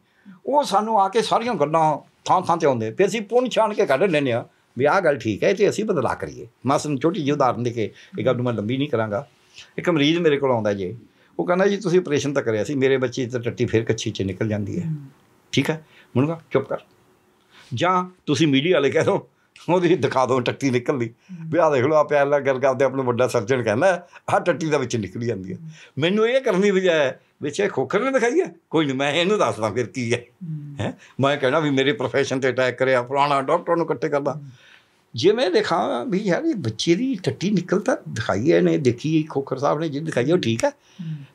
ਉਹ ਸਾਨੂੰ ਆ ਕੇ ਸਾਰੀਆਂ ਗੱਲਾਂ ਥਾਂ ਥਾਂ ਤੇ ਆਉਂਦੇ ਫਿਰ ਅਸੀਂ ਪੁੰਨ ਛਾਣ ਕੇ ਕੱਢ ਲੈਨੇ ਆ ਵੀ ਆਹ ਗੱਲ ਠੀਕ ਹੈ ਤੇ ਅਸੀਂ ਬਦਲਾ ਕਰੀਏ ਮਸਨ ਛੋਟੀ ਜਿਹੀ ਉਦਾਹਰਨ ਦੇ ਕੇ ਇਹ ਗੱਲ ਨੂੰ ਮੈਂ ਲੰਬੀ ਨਹੀਂ ਕਰਾਂਗਾ ਇੱਕ ਮਰੀਜ਼ ਮੇਰੇ ਕੋਲ ਆਉਂਦਾ ਜੇ ਉਹ ਕਹਿੰਦਾ ਜੀ ਤੁਸੀਂ ਆਪਰੇਸ਼ਨ ਤਾਂ ਕਰਿਆ ਸੀ ਮੇਰੇ ਬੱਚੇ ਤੇ ਟੱਟੀ ਫੇਰ ਕੱਚੀ ਚ ਨਿਕਲ ਜਾਂਦੀ ਹੈ ਠੀਕ ਹੈ ਮੈਨੂੰ ਚੁੱਪ ਕਰ ਜਾਂ ਤੁਸੀਂ ਮੀਡੀਆ ਵਾਲੇ ਕਹਿ ਦੋ ਉਹਦੀ ਦਿਖਾ ਦੋ ਟੱਟੀ ਨਿਕਲਦੀ ਵੀ ਆ ਦੇਖ ਲਓ ਆ ਪਿਆਰ ਨਾਲ ਗੱਲ ਕਰਦੇ ਆਪਣੇ ਵੱਡਾ ਸਰਜਣ ਕਹਿੰਦਾ ਆ ਟੱਟੀ ਦਾ ਵਿੱਚ ਨਿਕਲੀ ਜਾਂਦੀ ਹੈ ਮੈਨੂੰ ਇਹ ਕਰਨੀ ਬਜਾਏ ਵਿੱਚ ਇਹ ਖੋਖਰ ਨੇ ਦਿਖਾਈ ਹੈ ਕੋਈ ਨਹੀਂ ਮੈਂ ਇਹਨੂੰ ਦੱਸਦਾ ਫਿਰ ਕੀ ਹੈ ਹੈ ਮੈਂ ਕਹਿਣਾ ਵੀ ਮੇਰੇ profession ਤੇ ਅਟੈਕ ਕਰਿਆ ਫਲਾਣਾ ਡਾਕਟਰ ਨੂੰ ਇਕੱਠੇ ਕਰਦਾ ਜੇ ਮੈਂ ਦੇਖਾਂ ਵੀ ਯਾਰ ਇਹ ਬੱਚੇ ਦੀ ਟੱਟੀ ਨਿਕਲਦਾ ਦਿਖਾਈ ਹੈ ਨੇ ਦੇਖੀ ਖੋਖਰ ਸਾਹਿਬ ਨੇ ਜਿਹੜੀ ਦਿਖਾਈ ਉਹ ਠੀਕ ਹੈ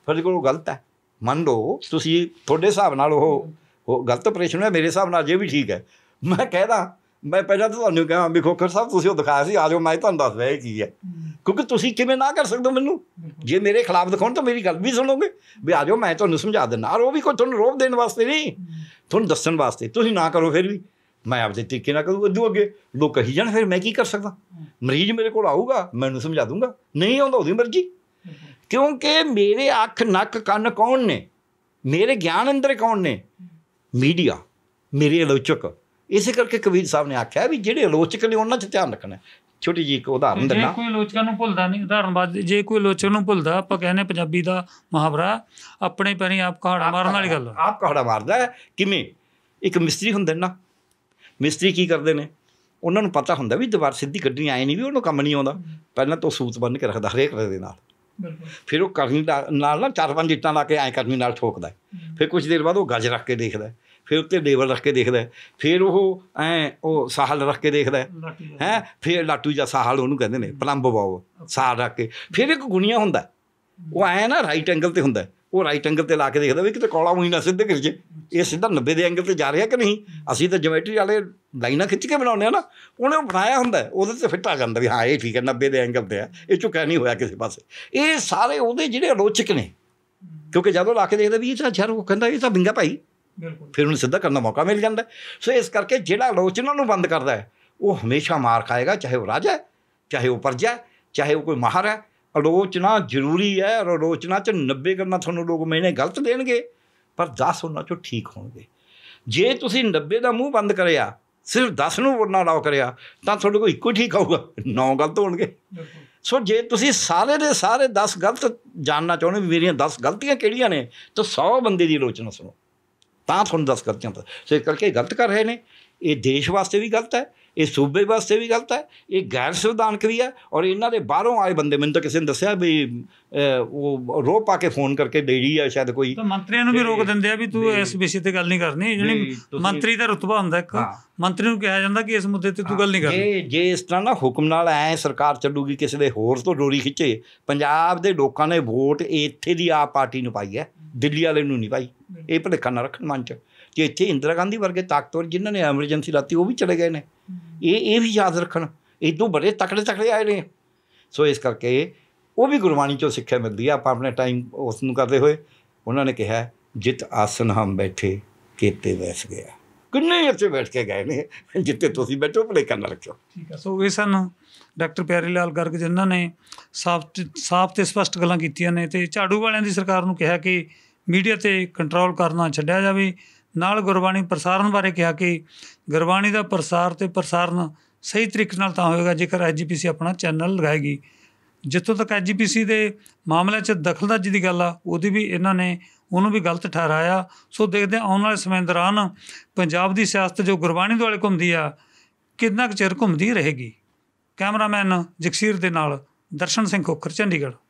ਫਿਰ ਕੋਲ ਗਲਤ ਹੈ ਮੰਨ ਲਓ ਤੁਸੀਂ ਤੁਹਾਡੇ ਹਿਸਾਬ ਨਾਲ ਉਹ ਉਹ ਗਲਤ ਆਪਰੇਸ਼ਨ ਹੈ ਮੇਰੇ ਹਿਸਾਬ ਨਾਲ ਜੇ ਵੀ ਠੀਕ ਹੈ ਮੈਂ ਕਹਿਦਾ ਮੈਂ ਪਹਿਲਾਂ ਤਾਂ ਤੁਹਾਨੂੰ ਕਹਾਂ ਵੀ ਖੋਖਰ ਸਾਹਿਬ ਤੁਸੀਂ ਉਹ ਦਿਖਾਇਆ ਸੀ ਆ ਜਾਓ ਮੈਂ ਤੁਹਾਨੂੰ ਦੱਸਦਾ ਇਹ ਕੀ ਹੈ ਕਿਉਂਕਿ ਤੁਸੀਂ ਕਿਵੇਂ ਨਾ ਕਰ ਸਕਦੇ ਮੈਨੂੰ ਜੇ ਮੇਰੇ ਖਿਲਾਫ ਦਿਖਾਉਣ ਤਾਂ ਮੇਰੀ ਗੱਲ ਵੀ ਸੁਣੋਗੇ ਵੀ ਆ ਜਾਓ ਮੈਂ ਤੁਹਾਨੂੰ ਸਮਝਾ ਦਿੰਦਾ ਔਰ ਉਹ ਵੀ ਕੋਈ ਤੁਹਾਨੂੰ ਰੋਪ ਦੇਣ ਵਾਸਤੇ ਨਹੀਂ ਤੁਹਾਨੂੰ ਦੱਸਣ ਵਾਸਤੇ ਤੁਸੀਂ ਨਾ ਕਰੋ ਫਿਰ ਵੀ ਮੈਂ ਆਪਦੇ ਤਰੀਕੇ ਨਾਲ ਕਰੂੰਗਾ ਅੱਧੂ ਅੱਗੇ ਲੋਕ ਕਹੀ ਜਾਣ ਫਿਰ ਮੈਂ ਕੀ ਕਰ ਸਕਦਾ ਮਰੀਜ਼ ਮੇਰੇ ਕੋਲ ਆਊਗਾ ਮੈਂ ਉਹਨੂੰ ਸਮਝਾ ਦੂੰਗਾ ਨਹੀਂ ਆਉਂਦਾ ਉਹਦੀ ਮਰਜ਼ੀ ਕਿਉਂਕਿ ਮੇਰੇ ਅੱਖ ਨੱਕ ਕੰਨ ਕੌਣ ਨੇ ਮੇਰੇ ਗਿਆਨ ਅੰਦਰ ਕੌਣ ਨੇ ਮੀਡੀਆ ਮੇਰੇ ਲੋਚਕ ਇਸੇ ਕਰਕੇ ਕਬੀਰ ਸਾਹਿਬ ਨੇ ਆਖਿਆ ਵੀ ਜਿਹੜੇ ਆਲੋਚਕ ਨੇ ਉਹਨਾਂ 'ਚ ਧਿਆਨ ਰੱਖਣਾ ਛੋਟੀ ਜੀ ਇੱਕ ਉਦਾਹਰਨ ਦਿੰਦਾ ਜੇ ਕੋਈ ਆਲੋਚਕਾਂ ਨੂੰ ਭੁੱਲਦਾ ਨਹੀਂ ਉਦਾਹਰਨਬਾਜ਼ ਜੇ ਕੋਈ ਆਲੋਚਕ ਨੂੰ ਭੁੱਲਦਾ ਆਪਾਂ ਕਹਿੰਦੇ ਪੰਜਾਬੀ ਦਾ ਮੁਹਾਵਰਾ ਆਪਣੇ ਪੈਰੀ ਆਪ ਕਹਾੜਾ ਮਾਰਨ ਵਾਲੀ ਗੱਲ ਆਪ ਕਹਾੜਾ ਮਾਰਦਾ ਕਿਵੇਂ ਇੱਕ ਮਿਸਤਰੀ ਹੁੰਦੇ ਨਾ ਮਿਸਤਰੀ ਕੀ ਕਰਦੇ ਨੇ ਉਹਨਾਂ ਨੂੰ ਪਤਾ ਹੁੰਦਾ ਵੀ ਦੀਵਾਰ ਸਿੱਧੀ ਕੱਢਣੀ ਆਏ ਨਹੀਂ ਵੀ ਉਹਨੂੰ ਕੰਮ ਨਹੀਂ ਆਉਂਦਾ ਪਹਿਲਾਂ ਤੋਂ ਸੂਤ ਬੰਨ ਕੇ ਰੱਖਦਾ ਹਰੇਕ ਦੇ ਨਾਲ ਫਿਰ ਉਹ ਕਰਨੀ ਨਾਲ ਨਾ ਚਾਰ ਪੰਜ ਇੱਟਾਂ ਲਾ ਕੇ ਐਂ ਕਰਨੀ ਨਾਲ ਠੋਕਦਾ ਫਿਰ ਕੁਝ ਦੇਰ ਬਾਅਦ ਉਹ ਗੱਜ ਰੱਖ ਕੇ ਦੇਖਦਾ ਫਿਰ ਉੱਤੇ ਲੇਵਲ ਰੱਖ ਕੇ ਦੇਖਦਾ ਫਿਰ ਉਹ ਐ ਉਹ ਸਾਹਲ ਰੱਖ ਕੇ ਦੇਖਦਾ ਹੈ ਫਿਰ ਲਾਟੂ ਜਾਂ ਸਾਹਲ ਉਹਨੂੰ ਕਹਿੰਦੇ ਨੇ ਪਲੰਬ ਬਾਉ ਸਾਹਲ ਰੱਖ ਕੇ ਫਿਰ ਇੱਕ ਗੁਣੀਆ ਹੁੰਦਾ ਉਹ ਐ ਨਾ ਰਾਈਟ ਐਂਗਲ ਤੇ ਹੁੰਦਾ ਉਹ ਰਾਈਟ ਐਂਗਲ ਤੇ ਲਾ ਕੇ ਦੇਖਦਾ ਵੀ ਕਿਤੇ ਕੋਲਾ ਉਹੀ ਨਾ ਸਿੱਧੇ ਗਿਰ ਜੇ ਇਹ ਸਿੱਧਾ 90 ਦੇ ਐਂਗਲ ਤੇ ਜਾ ਰਿਹਾ ਕਿ ਨਹੀਂ ਅਸੀਂ ਤਾਂ ਜਿਓਮੈਟਰੀ ਵਾਲੇ ਲਾਈਨਾਂ ਖਿੱਚ ਕੇ ਬਣਾਉਂਦੇ ਆ ਨਾ ਉਹਨੇ ਬਣਾਇਆ ਹੁੰਦਾ ਉਹਦੇ ਤੇ ਫਿੱਟ ਆ ਜਾਂਦਾ ਵੀ ਹਾਂ ਇਹ ਠੀਕ ਹੈ 90 ਦੇ ਐਂਗਲ ਤੇ ਆ ਇਹ ਚੁੱਕਿਆ ਨਹੀਂ ਹੋਇਆ ਕਿਸੇ ਪਾਸੇ ਇਹ ਸਾਰੇ ਉਹਦੇ ਜਿਹੜੇ ਆਲੋਚਕ ਨੇ ਕਿਉਂਕਿ ਜਦੋਂ ਲਾ ਕੇ ਦੇਖਦਾ ਵੀ ਇਹ ਤਾਂ ਛਰ ਉਹ ਕਹਿੰਦਾ ਇਹ ਤਾਂ ਬਿੰਗਾ ਭਾਈ ਫਿਰ ਉਹਨੂੰ ਸਿੱਧਾ ਕਰਨ ਦਾ ਮੌਕਾ ਮਿਲ ਜਾਂਦਾ ਸੋ ਇਸ ਕਰਕੇ ਜਿਹੜਾ ਆਲੋਚਨਾ ਨੂੰ ਬੰਦ ਕਰਦਾ ਹੈ ਉਹ ਹਮੇਸ਼ਾ ਮਾਰ ਖਾਏਗਾ ਚਾਹੇ ਉਹ ਰਾਜਾ ਹੈ ਚਾਹੇ ਉਹ ਪਰਜਾ ਹੈ ਚਾਹੇ ਉਹ ਕੋਈ ਮਹਾਰ ਹੈ ਆਲੋਚਨਾ ਜ਼ਰੂਰੀ ਹੈ ਔਰ ਆਲੋਚਨਾ ਚ 90 ਕਰਨਾ ਤੁਹਾਨੂੰ ਲੋਕ ਮੈਨੇ ਗਲਤ ਦੇਣਗੇ ਪਰ 10 ਉਹਨਾਂ ਚੋਂ ਠੀਕ ਹੋਣਗੇ ਜੇ ਤੁਸੀਂ 90 ਦਾ ਮੂੰਹ ਬੰਦ ਕਰਿਆ ਸਿਰਫ 10 ਨੂੰ ਵਰਨਾ ਲਾਓ ਕਰਿਆ ਤਾਂ ਤੁਹਾਡੇ ਕੋਲ ਇੱਕੋ ਠੀਕ ਆਊਗਾ ਨੌ ਗਲਤ ਹੋਣਗੇ ਸੋ ਜੇ ਤੁਸੀਂ ਸਾਰੇ ਦੇ ਸਾਰੇ 10 ਗਲਤ ਜਾਣਨਾ ਚਾਹੁੰਦੇ ਵੀ ਮੇਰੀਆਂ 10 ਗਲਤੀਆਂ ਕਿਹੜੀਆਂ ਨੇ ਤਾਂ 100 ਬੰਦੇ ਦੀ ਆਲੋਚਨਾ ਸੁਣੋ ਤਾਂ ਤੁਹਾਨੂੰ ਦੱਸ ਕਰਦੇ ਹਾਂ ਸੇ ਕਰਕੇ ਗਲਤ ਕਰ ਰਹੇ ਨੇ ਇਹ ਦੇਸ਼ ਵਾਸਤੇ ਵੀ ਗਲਤ ਹੈ ਇਹ ਸੂਬੇ ਵਾਸਤੇ ਵੀ ਗਲਤ ਹੈ ਇਹ ਗੈਰ ਸੰਵਿਧਾਨਕ ਵੀ ਹੈ ਔਰ ਇਹਨਾਂ ਦੇ ਬਾਹਰੋਂ ਆਏ ਬੰਦੇ ਮੈਨੂੰ ਤਾਂ ਕਿਸੇ ਨੇ ਦੱਸਿਆ ਵੀ ਉਹ ਰੋ ਪਾ ਕੇ ਫੋਨ ਕਰਕੇ ਦੇਰੀ ਆ ਸ਼ਾਇਦ ਕੋਈ ਤਾਂ ਮੰਤਰੀਆਂ ਨੂੰ ਵੀ ਰੋਕ ਦਿੰਦੇ ਆ ਵੀ ਤੂੰ ਇਸ ਵਿਸ਼ੇ ਤੇ ਗੱਲ ਨਹੀਂ ਕਰਨੀ ਜਿਹੜੀ ਮੰਤਰੀ ਦਾ ਰਤਬਾ ਹੁੰਦਾ ਇੱਕ ਮੰਤਰੀ ਨੂੰ ਕਿਹਾ ਜਾਂਦਾ ਕਿ ਇਸ ਮੁੱਦੇ ਤੇ ਤੂੰ ਗੱਲ ਨਹੀਂ ਕਰਨੀ ਜੇ ਜੇ ਇਸ ਤਰ੍ਹਾਂ ਨਾ ਹੁਕਮ ਨਾਲ ਐ ਸਰਕਾਰ ਚੱਲੂਗੀ ਕਿਸੇ ਦੇ ਹੋਰ ਤੋਂ ਡੋਰੀ ਖਿੱਚੇ ਪੰਜਾਬ ਦੇ ਲੋਕਾਂ ਨੇ ਵੋਟ ਇੱਥੇ ਦੀ ਆ ਪਾਰਟੀ ਨੂੰ ਪਾਈ ਹੈ ਦਿੱਲੀ ਵਾਲੇ ਨੂੰ ਨਹੀਂ ਪਾਈ ਇਹ ਭਲੇਖਾ ਨਾ ਰੱਖਣ ਮਨ ਚ ਇੱਥੇ ਇੰਦਰਾ ਗਾਂਧੀ ਵਰਗੇ ਤਾਕਤਵਰ ਜਿਨ੍ਹਾਂ ਨੇ ਐਮਰਜੈਂਸੀ ਲਾਤੀ ਉਹ ਵੀ ਚਲੇ ਗਏ ਨੇ ਇਹ ਇਹ ਵੀ ਯਾਦ ਰੱਖਣ ਇਦੋਂ ਬੜੇ ਤਕੜੇ ਤਕੜੇ ਆਏ ਨੇ ਸੋ ਇਸ ਕਰਕੇ ਉਹ ਵੀ ਗੁਰਬਾਣੀ ਚੋਂ ਸਿੱਖਿਆ ਮਿਲਦੀ ਆ ਆਪਾਂ ਆਪਣੇ ਟਾਈਮ ਉਸ ਨੂੰ ਕਰਦੇ ਹੋਏ ਉਹਨਾਂ ਨੇ ਕਿਹਾ ਜਿਤ ਆਸਨ ਹਮ ਬੈਠੇ ਕੀਤੇ ਵੈਸ ਗਿਆ ਕਿੰਨੇ ਅੱਛੇ ਬੈਠ ਕੇ ਗਏ ਨੇ ਜਿੱਤੇ ਤੁਸੀਂ ਬੈਠੋ ਭਲੇ ਕੰਨ ਰੱਖਿਓ ਠੀਕ ਆ ਸੋ ਇਹ ਸਨ ਡਾਕਟਰ ਪਿਆਰੇ ਲਾਲ ਗਰਗ ਜਿਨ੍ਹਾਂ ਨੇ ਸਾਫ਼ ਸਾਫ਼ ਤੇ ਸਪਸ਼ਟ ਗੱਲਾਂ ਕੀਤੀਆਂ ਨੇ ਤੇ ਝਾੜੂ ਵਾਲਿਆਂ ਦੀ ਸਰਕਾਰ ਨੂੰ ਕਿਹਾ ਕਿ ਮੀਡੀਆ ਤੇ ਕੰਟਰੋਲ ਕਰਨਾ ਛੱਡਿਆ ਜਾਵੇ ਨਾਲ ਗੁਰਬਾਣੀ ਪ੍ਰਸਾਰਣ ਬਾਰੇ ਕਿਹਾ ਕਿ ਗੁਰਬਾਣੀ ਦਾ ਪ੍ਰਸਾਰ ਤੇ ਪ੍ਰਸਾਰਨ ਸਹੀ ਤਰੀਕੇ ਨਾਲ ਤਾਂ ਹੋਏਗਾ ਜੇਕਰ ਐਜੀਪੀਸੀ ਆਪਣਾ ਚੈਨਲ ਲਗਾਏਗੀ ਜਿੱਥੋਂ ਤੱਕ ਐਜੀਪੀਸੀ ਦੇ ਮਾਮਲੇ 'ਚ ਦਖਲਦਾਜੀ ਦੀ ਗੱਲ ਆ ਉਹਦੀ ਵੀ ਇਹਨਾਂ ਨੇ ਉਹਨੂੰ ਵੀ ਗਲਤ ਠਹਿਰਾਇਆ ਸੋ ਦੇਖਦੇ ਆਉਣ ਵਾਲੇ ਸਮੇਂ ਦੌਰਾਨ ਪੰਜਾਬ ਦੀ ਸਿਆਸਤ ਜੋ ਗੁਰਬਾਣੀ ਦੁਆਲੇ ਘੁੰਮਦੀ ਆ ਕਿੰਨਾ ਕੁ ਚਿਰ ਘੁੰਮਦੀ ਰਹੇਗੀ ਕੈਮਰਾਮੈਨ ਜਗਸੀਰ ਦੇ ਨਾਲ ਦਰਸ਼ਨ ਸਿੰਘ ਖੋਖਰ ਚੰਡੀਗੜ੍ਹ